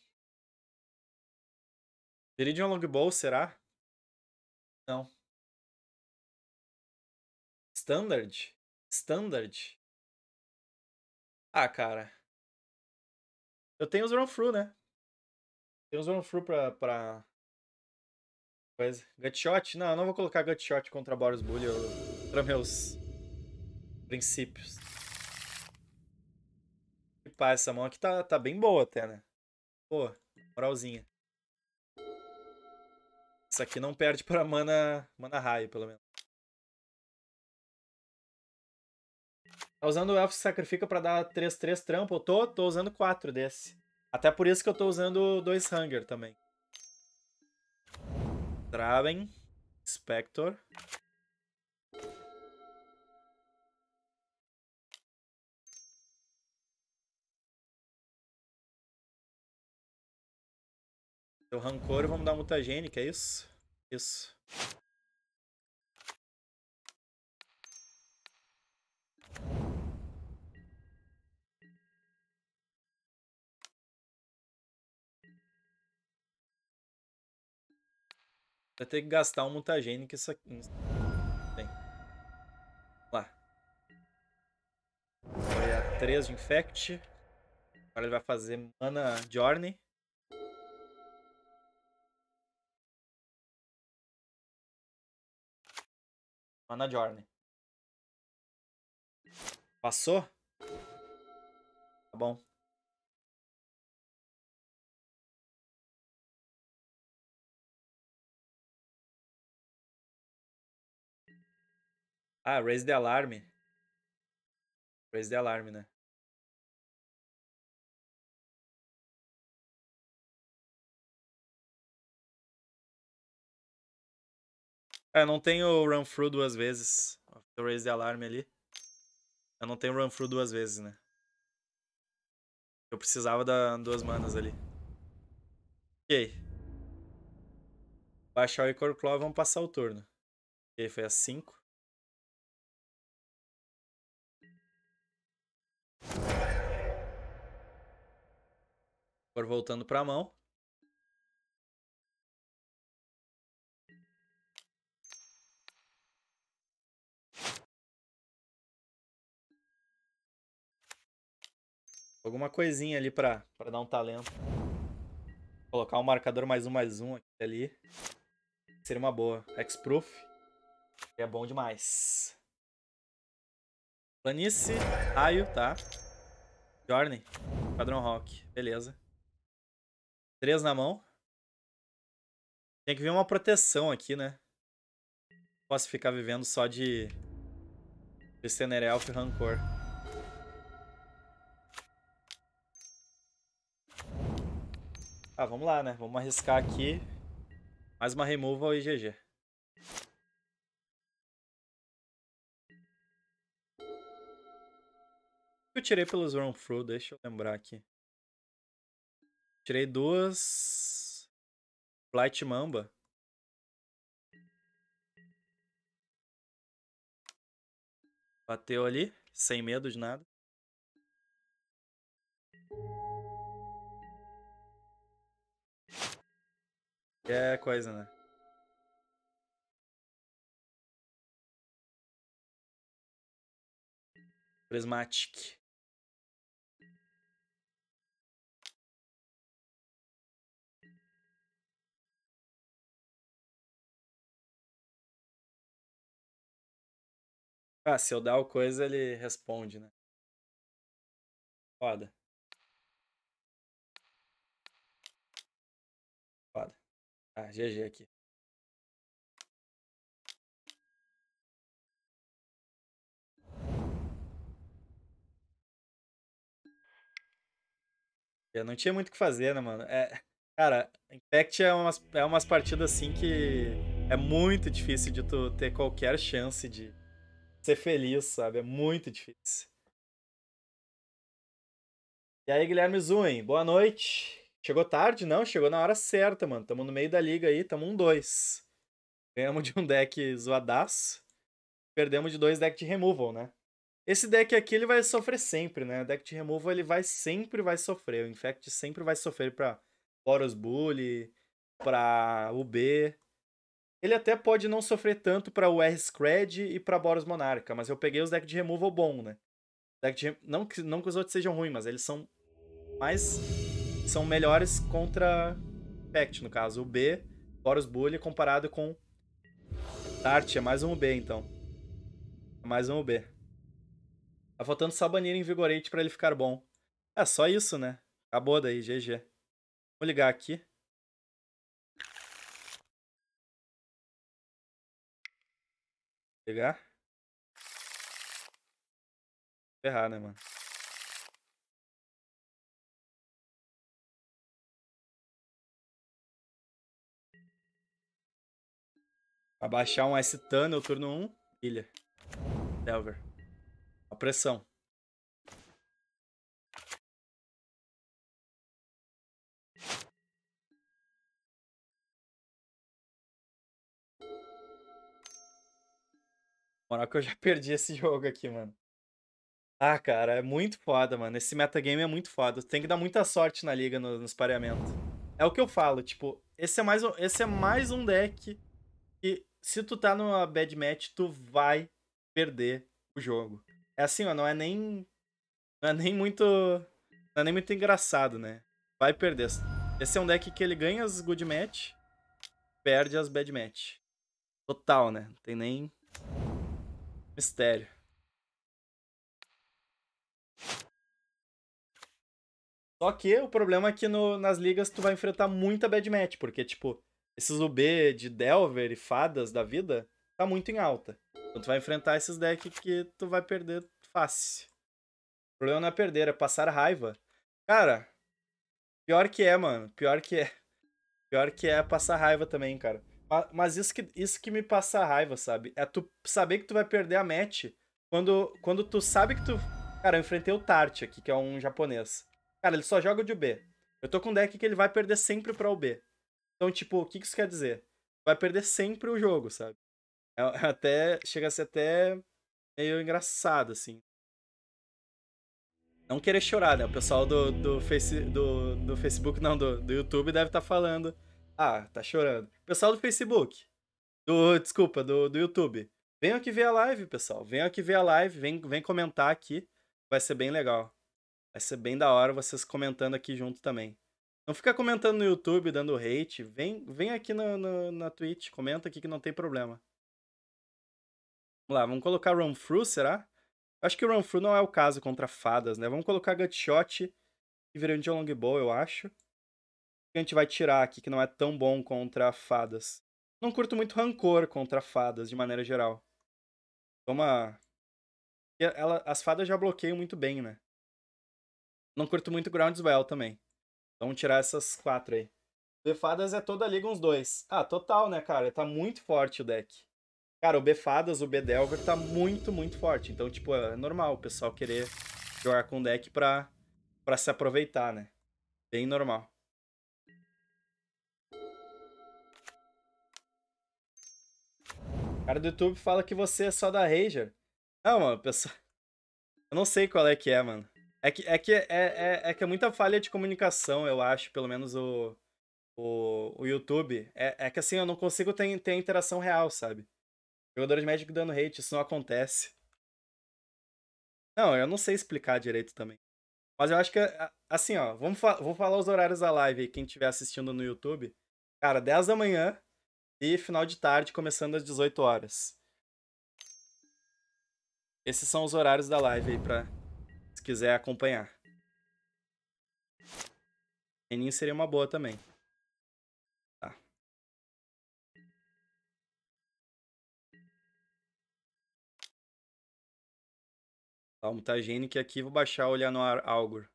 Viridian Longbow, será? Não. Standard? Standard? Ah, cara. Eu tenho os run-through, né? Tem os run-through pra, pra... Coisa. Gutshot? Não, eu não vou colocar Gutshot contra Boris Bully eu... pra meus princípios. E pá, essa mão aqui tá, tá bem boa até, né? Pô, moralzinha. Essa aqui não perde pra mana, mana raio, pelo menos. Tá usando o elfo que sacrifica pra dar 3, 3 trampo? Eu tô, tô usando 4 desse. Até por isso que eu tô usando 2 Hunger também. Draven. Spector. Seu rancor, vamos dar mutagênica, é isso? Isso. Vai ter que gastar um mutagene que isso aqui. Tem. Lá. Foi a 3 de Infect. Agora ele vai fazer Mana Journey. Mana Journey. Passou? Tá bom. Ah, Raise the Alarm. Raise the Alarm, né? Ah, eu não tenho Run Through duas vezes. Eu Raise the Alarm ali. Eu não tenho Run Through duas vezes, né? Eu precisava da duas manas ali. Ok. Baixar o e vamos passar o turno. Ok, foi a 5. Agora voltando para a mão. Alguma coisinha ali para dar um talento. colocar um marcador mais um, mais um ali. Seria uma boa. X-Proof. É bom demais. Planice, raio, tá? Journey, padrão rock, beleza. Três na mão. Tem que vir uma proteção aqui, né? Não posso ficar vivendo só de... De Cenerelf e Rancor. Ah, vamos lá, né? Vamos arriscar aqui. Mais uma removal e GG. Eu tirei pelos run-through, deixa eu lembrar aqui. Tirei duas. Flight Mamba. Bateu ali, sem medo de nada. É coisa, né? Prismatic. Ah, se eu dar o coisa, ele responde, né? Foda. Foda. Ah, GG aqui. Eu não tinha muito o que fazer, né, mano? É, cara, Impact é umas, é umas partidas assim que é muito difícil de tu ter qualquer chance de, ser feliz, sabe? É muito difícil. E aí, Guilherme Zuen, boa noite. Chegou tarde? Não, chegou na hora certa, mano. Tamo no meio da liga aí, tamo um 2. Ganhamos de um deck zoadaço. Perdemos de dois decks de removal, né? Esse deck aqui ele vai sofrer sempre, né? O deck de removal ele vai sempre vai sofrer. O Infect sempre vai sofrer pra Boros Bully, pra UB. Ele até pode não sofrer tanto para o R-Scred e para Boros Monarca, mas eu peguei os decks de removal bom, né? Deck de... não, que, não que os outros sejam ruins, mas eles são mais... são melhores contra Pact, no caso. O B, Boros Bully, comparado com Dart. é mais um B, então. É mais um B. Tá faltando só banir Invigorate pra ele ficar bom. É só isso, né? Acabou daí, GG. Vou ligar aqui. Pegar? Ferrar, né, mano? Abaixar um S-Tunnel, turno 1, ilha. Delver. A pressão. moral que eu já perdi esse jogo aqui, mano. Ah, cara, é muito foda, mano. Esse metagame é muito foda. Tem que dar muita sorte na liga no, nos pareamentos. É o que eu falo, tipo, esse é mais um, esse é mais um deck que se tu tá numa bad match, tu vai perder o jogo. É assim, ó, não é nem não é nem muito não é nem muito engraçado, né? Vai perder. Esse é um deck que ele ganha as good match, perde as bad match. Total, né? Não tem nem Mistério. Só que o problema é que no, nas ligas tu vai enfrentar muita bad match, porque, tipo, esses UB de Delver e Fadas da vida tá muito em alta. Então tu vai enfrentar esses decks que tu vai perder fácil. O problema não é perder, é passar raiva. Cara, pior que é, mano. Pior que é. Pior que é passar raiva também, cara. Mas isso que, isso que me passa raiva, sabe? É tu saber que tu vai perder a match quando, quando tu sabe que tu. Cara, eu enfrentei o Tart aqui, que é um japonês. Cara, ele só joga de UB. Eu tô com um deck que ele vai perder sempre pra UB. Então, tipo, o que, que isso quer dizer? Vai perder sempre o jogo, sabe? É, é, até. Chega a ser até meio engraçado, assim. Não querer chorar, né? O pessoal do, do, face, do, do Facebook, não, do, do YouTube deve estar tá falando. Ah, tá chorando. Pessoal do Facebook. Do, desculpa, do, do YouTube. Venham aqui ver a live, pessoal. Vem aqui ver a live. Vem, vem comentar aqui. Vai ser bem legal. Vai ser bem da hora vocês comentando aqui junto também. Não fica comentando no YouTube, dando hate. Vem, vem aqui no, no na Twitch. Comenta aqui que não tem problema. Vamos lá, vamos colocar Run Through, será? Acho que o Run Through não é o caso contra fadas, né? Vamos colocar Gutshot e Verão de Longbow, eu acho a gente vai tirar aqui que não é tão bom contra fadas? Não curto muito rancor contra fadas, de maneira geral. Toma. Ela, as fadas já bloqueiam muito bem, né? Não curto muito Groundswell também. vamos tirar essas quatro aí. Befadas é toda liga uns dois. Ah, total, né, cara? Tá muito forte o deck. Cara, o Befadas, o Bedelver tá muito, muito forte. Então, tipo, é normal o pessoal querer jogar com o deck pra, pra se aproveitar, né? Bem normal. cara do YouTube fala que você é só da Ranger. Não, mano, pessoal. Eu não sei qual é que é, mano. É que é, que é, é, é, é, que é muita falha de comunicação, eu acho, pelo menos o, o, o YouTube. É, é que assim, eu não consigo ter, ter interação real, sabe? Jogadores médicos dando hate, isso não acontece. Não, eu não sei explicar direito também. Mas eu acho que, assim, ó, vamos fa vou falar os horários da live aí, quem estiver assistindo no YouTube. Cara, 10 da manhã, e final de tarde, começando às 18 horas. Esses são os horários da live aí pra se quiser acompanhar. Enin seria uma boa também. Tá. Tá, o mutagênico aqui, vou baixar o olhar no Algor.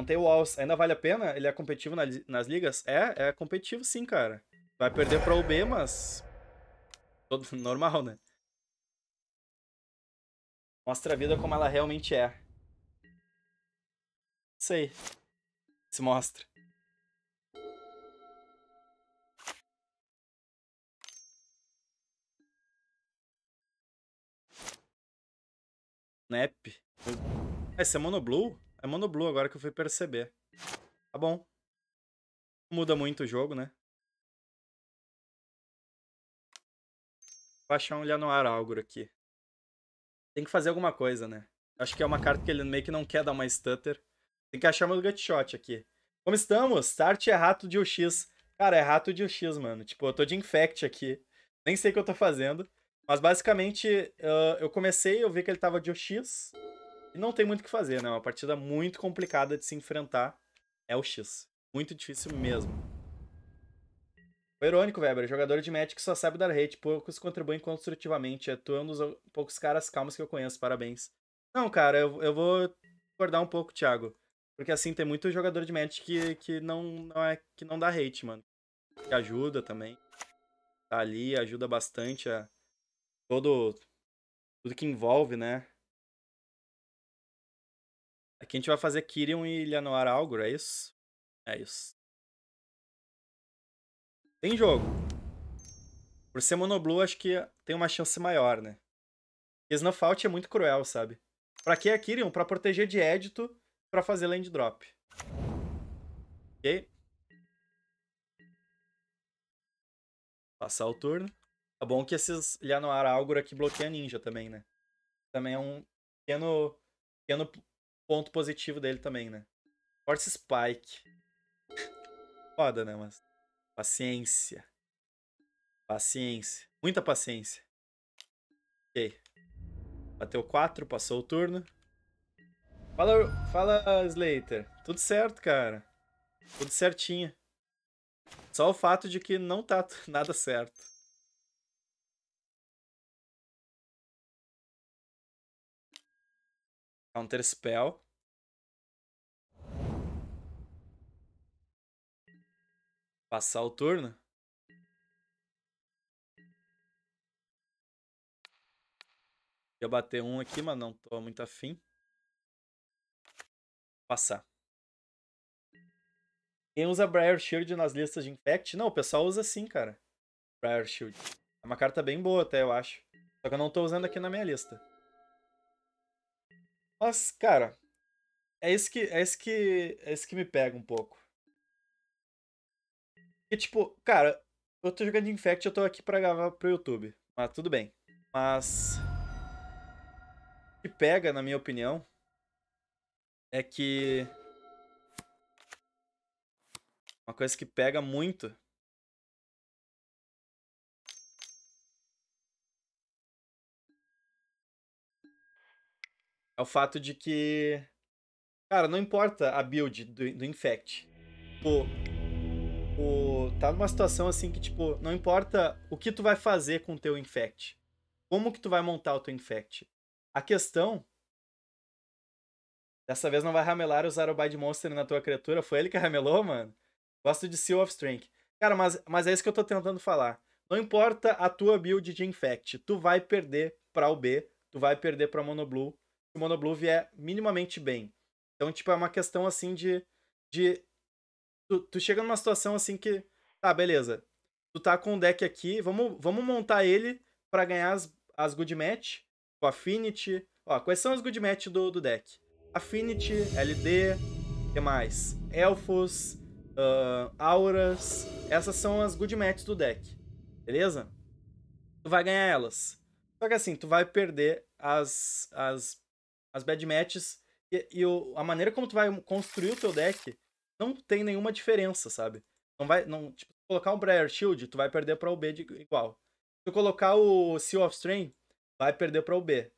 Montei o Walls. Ainda vale a pena? Ele é competitivo na, nas ligas? É, é competitivo sim, cara. Vai perder pra UB, mas... Todo normal, né? Mostra a vida como ela realmente é. Isso aí. Se mostra. Snap. Esse é mono blue? É Mono Blue agora que eu fui perceber. Tá bom. Muda muito o jogo, né? Vou achar um Lianuar Algor aqui. Tem que fazer alguma coisa, né? Acho que é uma carta que ele meio que não quer dar uma stutter. Tem que achar meu gutshot aqui. Como estamos? Start é rato de UX. Cara, é rato de UX, mano. Tipo, eu tô de infect aqui. Nem sei o que eu tô fazendo. Mas basicamente, uh, eu comecei, eu vi que ele tava de UX não tem muito o que fazer, né? É uma partida muito complicada de se enfrentar é o X. Muito difícil mesmo. Foi irônico, Weber. Jogador de Magic só sabe dar hate. Poucos contribuem construtivamente. É tu é um dos poucos caras calmos que eu conheço. Parabéns. Não, cara, eu, eu vou acordar um pouco, Thiago. Porque assim, tem muito jogador de Magic que, que, não, não é, que não dá hate, mano. Que ajuda também. Tá ali, ajuda bastante a todo tudo que envolve, né? Aqui a gente vai fazer Kirion e Lenoir Algor, é isso? É isso. Tem jogo. Por ser monoblue, acho que tem uma chance maior, né? Porque Snuffout é muito cruel, sabe? Pra que é Kirion? Pra proteger de édito pra fazer land drop. Ok? Passar o turno. Tá bom que esses Lenoir Algor aqui bloqueiam ninja também, né? Também é um pequeno, pequeno ponto positivo dele também, né? Force Spike. Foda, né? Mas paciência. Paciência. Muita paciência. Ok. Bateu 4, passou o turno. Fala, fala, Slater. Tudo certo, cara. Tudo certinho. Só o fato de que não tá nada certo. Counter Spell. Passar o turno. Ia bater um aqui, mas não tô muito afim. Passar. Quem usa Briar Shield nas listas de Infect? Não, o pessoal usa sim, cara. Briar Shield. É uma carta bem boa até, eu acho. Só que eu não tô usando aqui na minha lista. Mas, cara, é isso que é isso que é isso que me pega um pouco. E tipo, cara, eu tô jogando Infect, eu tô aqui para gravar pro YouTube, mas tudo bem. Mas o que pega, na minha opinião, é que uma coisa que pega muito É o fato de que. Cara, não importa a build do, do Infect. Tipo, o, tá numa situação assim que, tipo, não importa o que tu vai fazer com o teu Infect. Como que tu vai montar o teu Infect. A questão. Dessa vez não vai ramelar usar o Bide Monster na tua criatura. Foi ele que ramelou, mano? Gosto de Seal of Strength. Cara, mas, mas é isso que eu tô tentando falar. Não importa a tua build de Infect. Tu vai perder pra o B. Tu vai perder pra Monoblue o Monoblue vier minimamente bem. Então, tipo, é uma questão assim de. de tu, tu chega numa situação assim que. Tá, beleza. Tu tá com o deck aqui, vamos, vamos montar ele para ganhar as, as good match com Affinity. Ó, quais são as good match do, do deck? Affinity, LD, que mais? Elfos, uh, Auras. Essas são as good match do deck. Beleza? Tu vai ganhar elas. Só que assim, tu vai perder as, as as bad matches e, e o, a maneira como tu vai construir o teu deck não tem nenhuma diferença, sabe? Não vai, não, tipo, colocar um Briar Shield, tu vai perder para o B de, igual. Se tu colocar o Seal of Strain, vai perder para o B.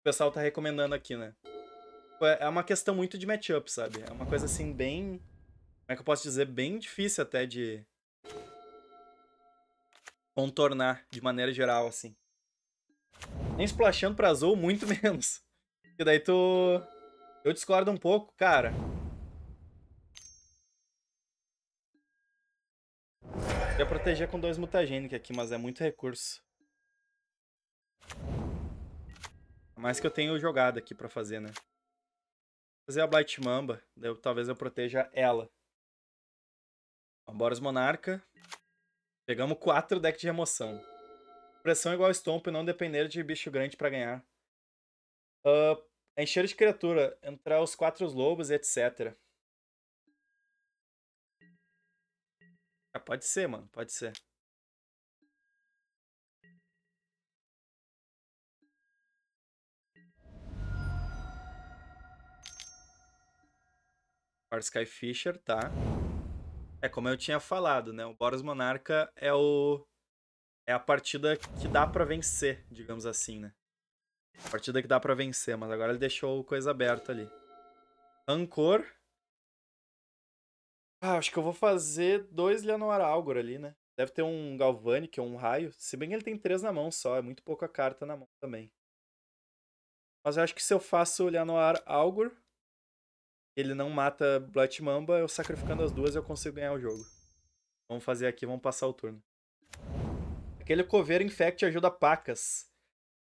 O pessoal tá recomendando aqui, né? É, é uma questão muito de matchup, sabe? É uma coisa assim bem, como é que eu posso dizer, bem difícil até de contornar de maneira geral assim. Nem splashando para azul muito menos. E daí tu... Eu discordo um pouco, cara. Ia proteger com dois mutagênicos aqui, mas é muito recurso. Mais que eu tenho jogado aqui pra fazer, né? Vou fazer a Blight Mamba, daí eu, talvez eu proteja ela. Bora os Monarca. Pegamos quatro decks de remoção. Pressão igual Stomp, não depender de bicho grande pra ganhar. Uh, é encher de criatura, entrar os quatro lobos, etc. Ah, pode ser, mano, pode ser. Boris Sky Fisher, tá? É como eu tinha falado, né? O Boros Monarca é o é a partida que dá para vencer, digamos assim, né? Partida que dá pra vencer, mas agora ele deixou coisa aberta ali. Ancor. Ah, acho que eu vou fazer dois Leonora Algor ali, né? Deve ter um Galvanic ou é um Raio. Se bem que ele tem três na mão só, é muito pouca carta na mão também. Mas eu acho que se eu faço Leonora Algor, ele não mata Blight Mamba, eu sacrificando as duas eu consigo ganhar o jogo. Vamos fazer aqui, vamos passar o turno. Aquele coveiro infect ajuda pacas.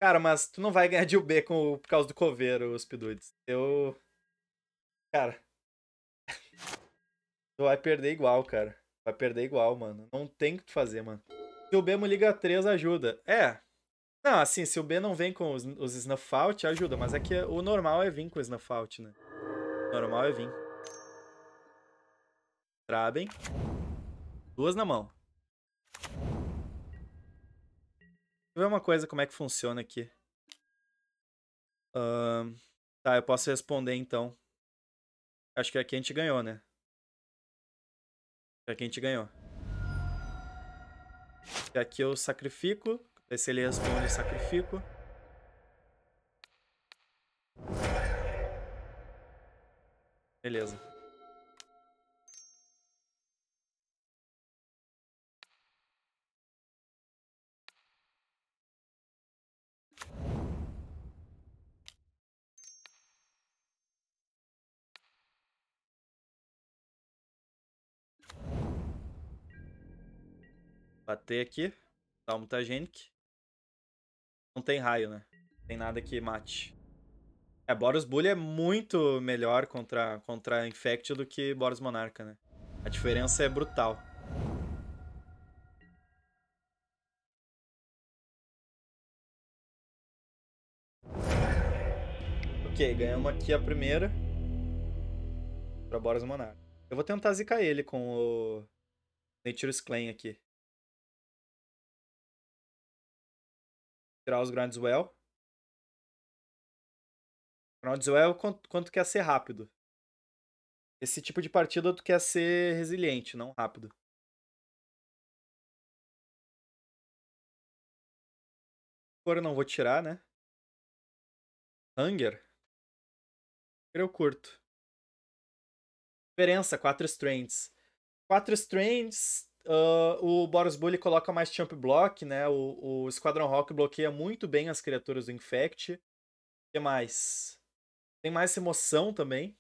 Cara, mas tu não vai ganhar de UB com, por causa do coveiro, os pidudes. Eu. Cara. tu vai perder igual, cara. Vai perder igual, mano. Não tem o que tu fazer, mano. Se o B não Liga 3 ajuda. É. Não, assim, se o B não vem com os, os snuff out, ajuda. Mas é que o normal é vir com o snuff out, né? O normal é vir. Trabem. Duas na mão. ver uma coisa, como é que funciona aqui. Uh, tá, eu posso responder então. Acho que aqui a gente ganhou, né? Aqui a gente ganhou. E aqui eu sacrifico. Daí se ele responde, eu sacrifico. Beleza. Bater aqui. Tá um mutagenic. Não tem raio, né? Não tem nada que mate. É, Boros Bully é muito melhor contra, contra Infect do que Boros Monarca, né? A diferença é brutal. Ok, ganhamos aqui a primeira. Pra Boros Monarca. Eu vou tentar zicar ele com o Nature's Clan aqui. os Groundswell. Groundswell, quanto, quanto quer ser rápido. Esse tipo de partida tu quer ser resiliente, não rápido. agora eu não vou tirar, né? Hunger. Eu curto. Diferença, 4 strands. 4 strands Uh, o Boros Bully coloca mais champ block, né? O, o Esquadrão Rock bloqueia muito bem as criaturas do Infect. O que mais? Tem mais emoção também.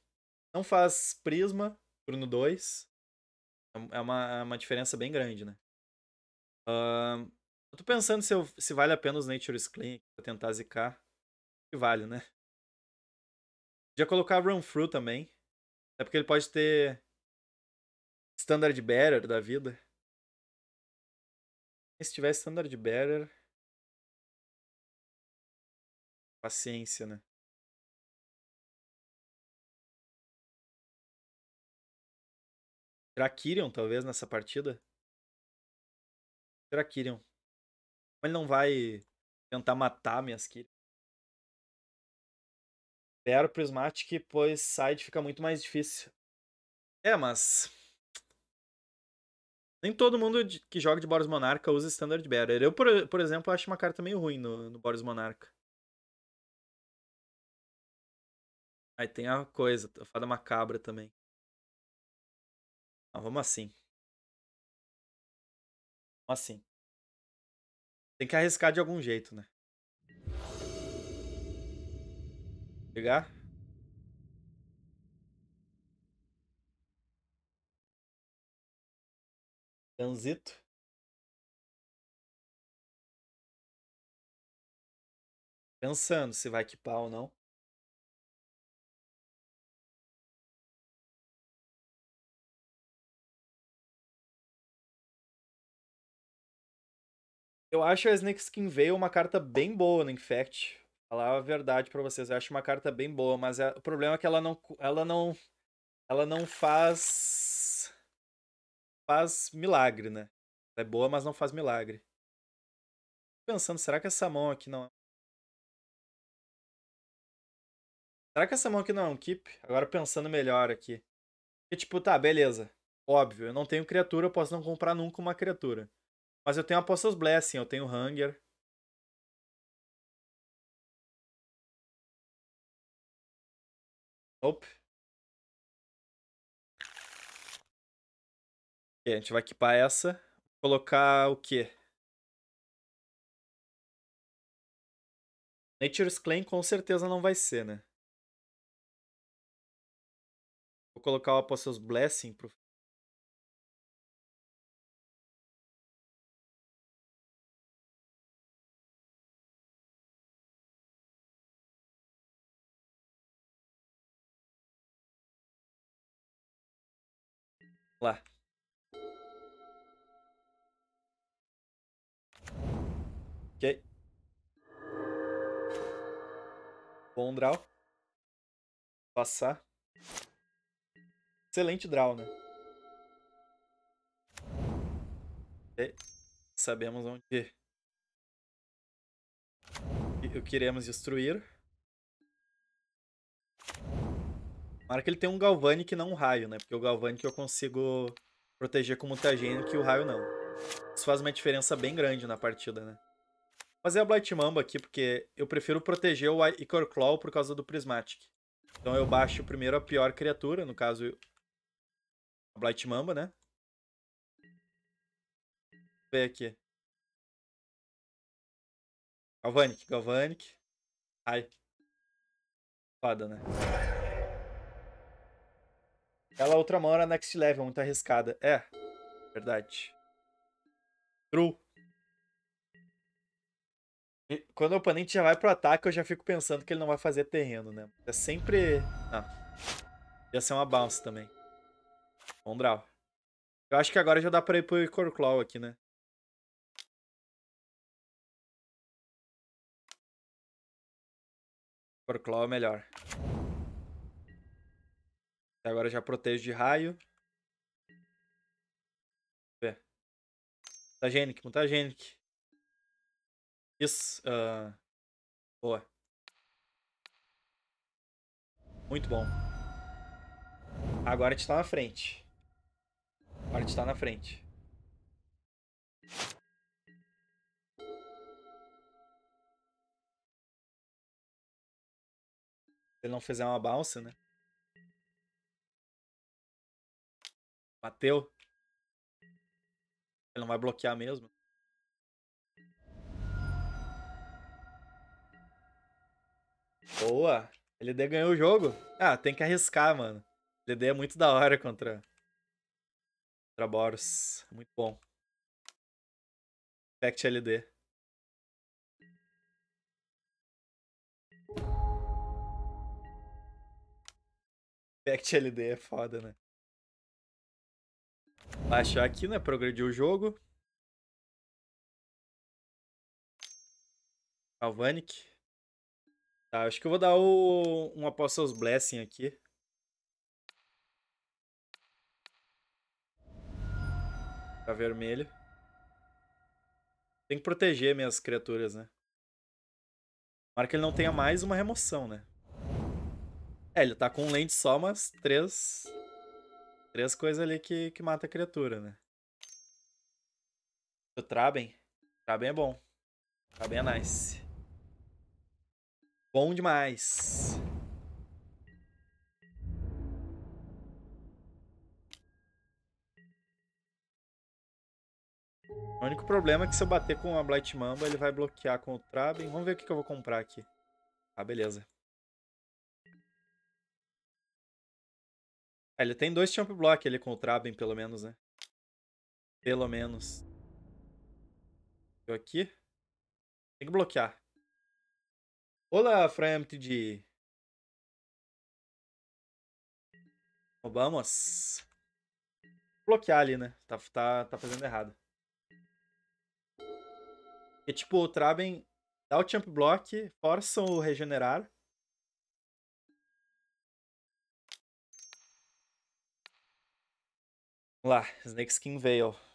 Não faz prisma, turno 2. É, é uma, é uma diferença bem grande, né? Uh, eu tô pensando se, eu, se vale a pena os Nature's Clean pra tentar zicar. Que vale, né? Podia colocar Run Through também. É porque ele pode ter Standard Bearer da vida. Se tiver standard bearer. Paciência, né? Será Kyrion, talvez, nessa partida? Será Kyrion. Ele não vai tentar matar minhas Kyrion. Espero Prismatic, pois side fica muito mais difícil. É, mas nem todo mundo que joga de Boros Monarca usa Standard Bearer. Eu, por, por exemplo, acho uma carta meio ruim no, no Boros Monarca. Aí tem a coisa, a Fada Macabra também. Ah, vamos assim. Vamos assim. Tem que arriscar de algum jeito, né? Pegar? Tanzito pensando se vai equipar ou não. Eu acho a Snake Skin veio uma carta bem boa no Infect. Falar a verdade para vocês, eu acho uma carta bem boa, mas é... o problema é que ela não ela não ela não faz faz milagre, né? É boa, mas não faz milagre. Pensando, será que essa mão aqui não Será que essa mão aqui não é um keep? Agora pensando melhor aqui. tipo, tá, beleza. Óbvio, eu não tenho criatura, eu posso não comprar nunca uma criatura. Mas eu tenho apostas Blessing, eu tenho Hunger. Opa. a gente vai equipar essa. colocar o quê? Nature's Claim com certeza não vai ser, né? Vou colocar o Apostles Blessing pro... Lá. Ok. Bom draw. Passar. Excelente draw, né? Ok. Sabemos onde... O queremos destruir. Marca ele tem um Galvanic e não um raio, né? Porque o Galvanic eu consigo proteger com mutagênico e o raio não. Isso faz uma diferença bem grande na partida, né? Fazer é a Blight Mamba aqui, porque eu prefiro proteger o Icor Claw por causa do Prismatic. Então eu baixo primeiro a pior criatura, no caso a Blight Mamba, né? Vem aqui. Galvanic, Galvanic. Ai. Fada, né? Ela outra mão era next level, muito arriscada. É, verdade. True. Quando o oponente já vai pro ataque, eu já fico pensando que ele não vai fazer terreno, né? É sempre... Ah. Ia ser uma bounce também. draw. Eu acho que agora já dá pra ir pro Icor Claw aqui, né? Icor Claw é melhor. Agora já protejo de raio. Vê. Mutagenic, mutagenic. Isso. Uh... Boa. Muito bom. Agora a gente tá na frente. Agora a gente tá na frente. Se ele não fizer uma balsa, né? Bateu. Ele não vai bloquear mesmo. Boa. LD ganhou o jogo. Ah, tem que arriscar, mano. LD é muito da hora contra... Contra Boros. Muito bom. Pact LD. Pact LD é foda, né? Baixar aqui, né? Progredir o jogo. Galvanic. Tá, acho que eu vou dar o, um Apostles Blessing aqui. Tá vermelho. Tem que proteger minhas criaturas, né? Tomara que ele não tenha mais uma remoção, né? É, ele tá com um lente só, mas três... Três coisas ali que, que mata a criatura, né? O Traben? Traben é bom. Traben é nice. Bom demais. O único problema é que se eu bater com a Blight Mamba, ele vai bloquear com o Traben. Vamos ver o que, eu vou comprar aqui. Ah, beleza. É, ele tem dois Champ Block ali com o Traben, pelo menos, né? Pelo menos. Eu aqui. Tem que bloquear. Olá, FrameTG. Vamos. Bloquear ali, né? Tá, tá, tá fazendo errado. É tipo, o Traben dá o champ block, forçam o regenerar. Vamos lá, Snake Skin Veil. Vale.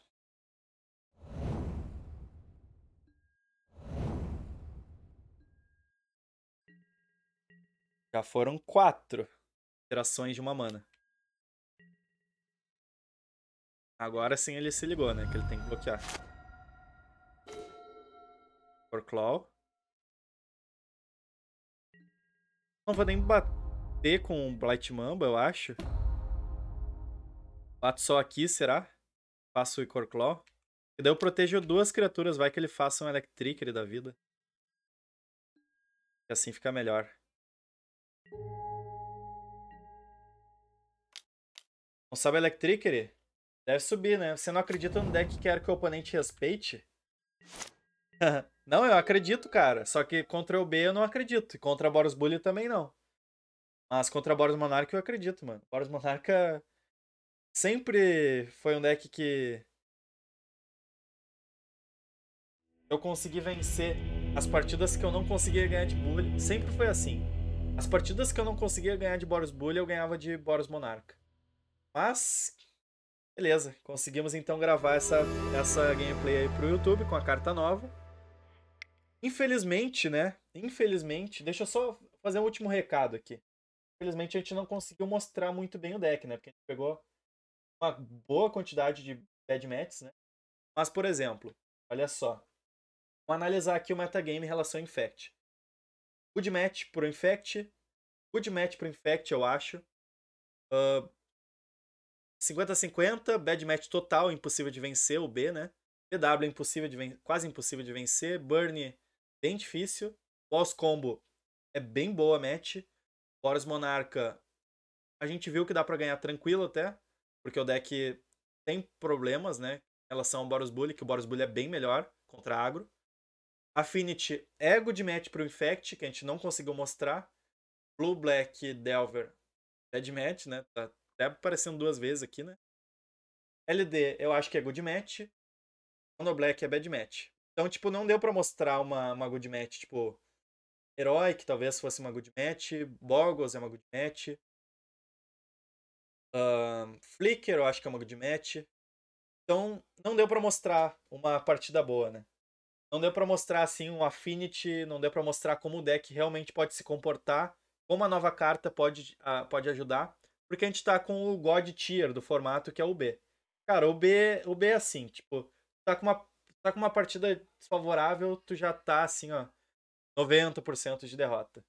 Já foram quatro interações de uma mana. Agora sim ele se ligou, né? Que ele tem que bloquear. Claw. Não vou nem bater com o Blight Mamba, eu acho. Bato só aqui, será? Faço o Icor Claw. E daí eu protejo duas criaturas, vai que ele faça um Electric da vida. E assim fica melhor. Não sabe Electricity? Deve subir, né? Você não acredita no deck é que quer que o oponente respeite? não, eu acredito, cara. Só que contra o B eu não acredito. E contra Boros Bully também não. Mas contra Boros Monarca eu acredito, mano. Boros Monarca sempre foi um deck que. Eu consegui vencer as partidas que eu não conseguia ganhar de Bully. Sempre foi assim. As partidas que eu não conseguia ganhar de Boros Bully, eu ganhava de Boros Monarca. Mas, beleza. Conseguimos então gravar essa, essa gameplay aí pro YouTube com a carta nova. Infelizmente, né? Infelizmente, deixa eu só fazer um último recado aqui. Infelizmente a gente não conseguiu mostrar muito bem o deck, né? Porque a gente pegou uma boa quantidade de bad matches, né? Mas, por exemplo, olha só. Vou analisar aqui o metagame em relação a Infect. Good match pro Infect. Good match pro Infect, eu acho. 50-50, uh, bad match total, impossível de vencer o B, né? PW é impossível de vencer, quase impossível de vencer. Burn, bem difícil. Boss Combo é bem boa a match. Boros Monarca, a gente viu que dá para ganhar tranquilo até, porque o deck tem problemas, né? Em relação ao Boros Bully, que o Boros Bully é bem melhor contra agro. Affinity é good match pro Infect, que a gente não conseguiu mostrar. Blue Black Delver bad match, né? Tá até aparecendo duas vezes aqui, né? LD eu acho que é good match. Mono Black é bad match. Então, tipo, não deu para mostrar uma, uma good match, tipo, Herói, que talvez fosse uma good match. Borgos é uma good match. Flicker eu acho que é uma good match. Então, não deu para mostrar uma partida boa, né? não deu para mostrar assim um affinity, não deu para mostrar como o deck realmente pode se comportar, como a nova carta pode, uh, pode ajudar, porque a gente tá com o God Tier do formato que é o B. Cara, o B, o B é assim, tipo, tá com uma tá com uma partida desfavorável, tu já tá assim, ó, 90% de derrota.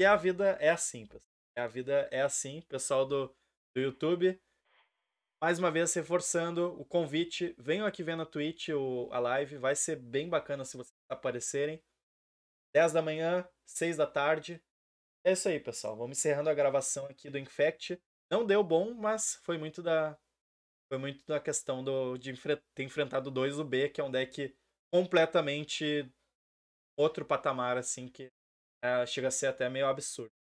E a vida é assim, pessoal. A vida é assim, pessoal do, do YouTube mais uma vez reforçando o convite, venham aqui ver na Twitch o, a live, vai ser bem bacana se vocês aparecerem. 10 da manhã, 6 da tarde. É isso aí, pessoal. Vamos encerrando a gravação aqui do Infect. Não deu bom, mas foi muito da foi muito da questão do de ter enfrentado dois do B, que é um deck completamente outro patamar assim que é, chega a ser até meio absurdo.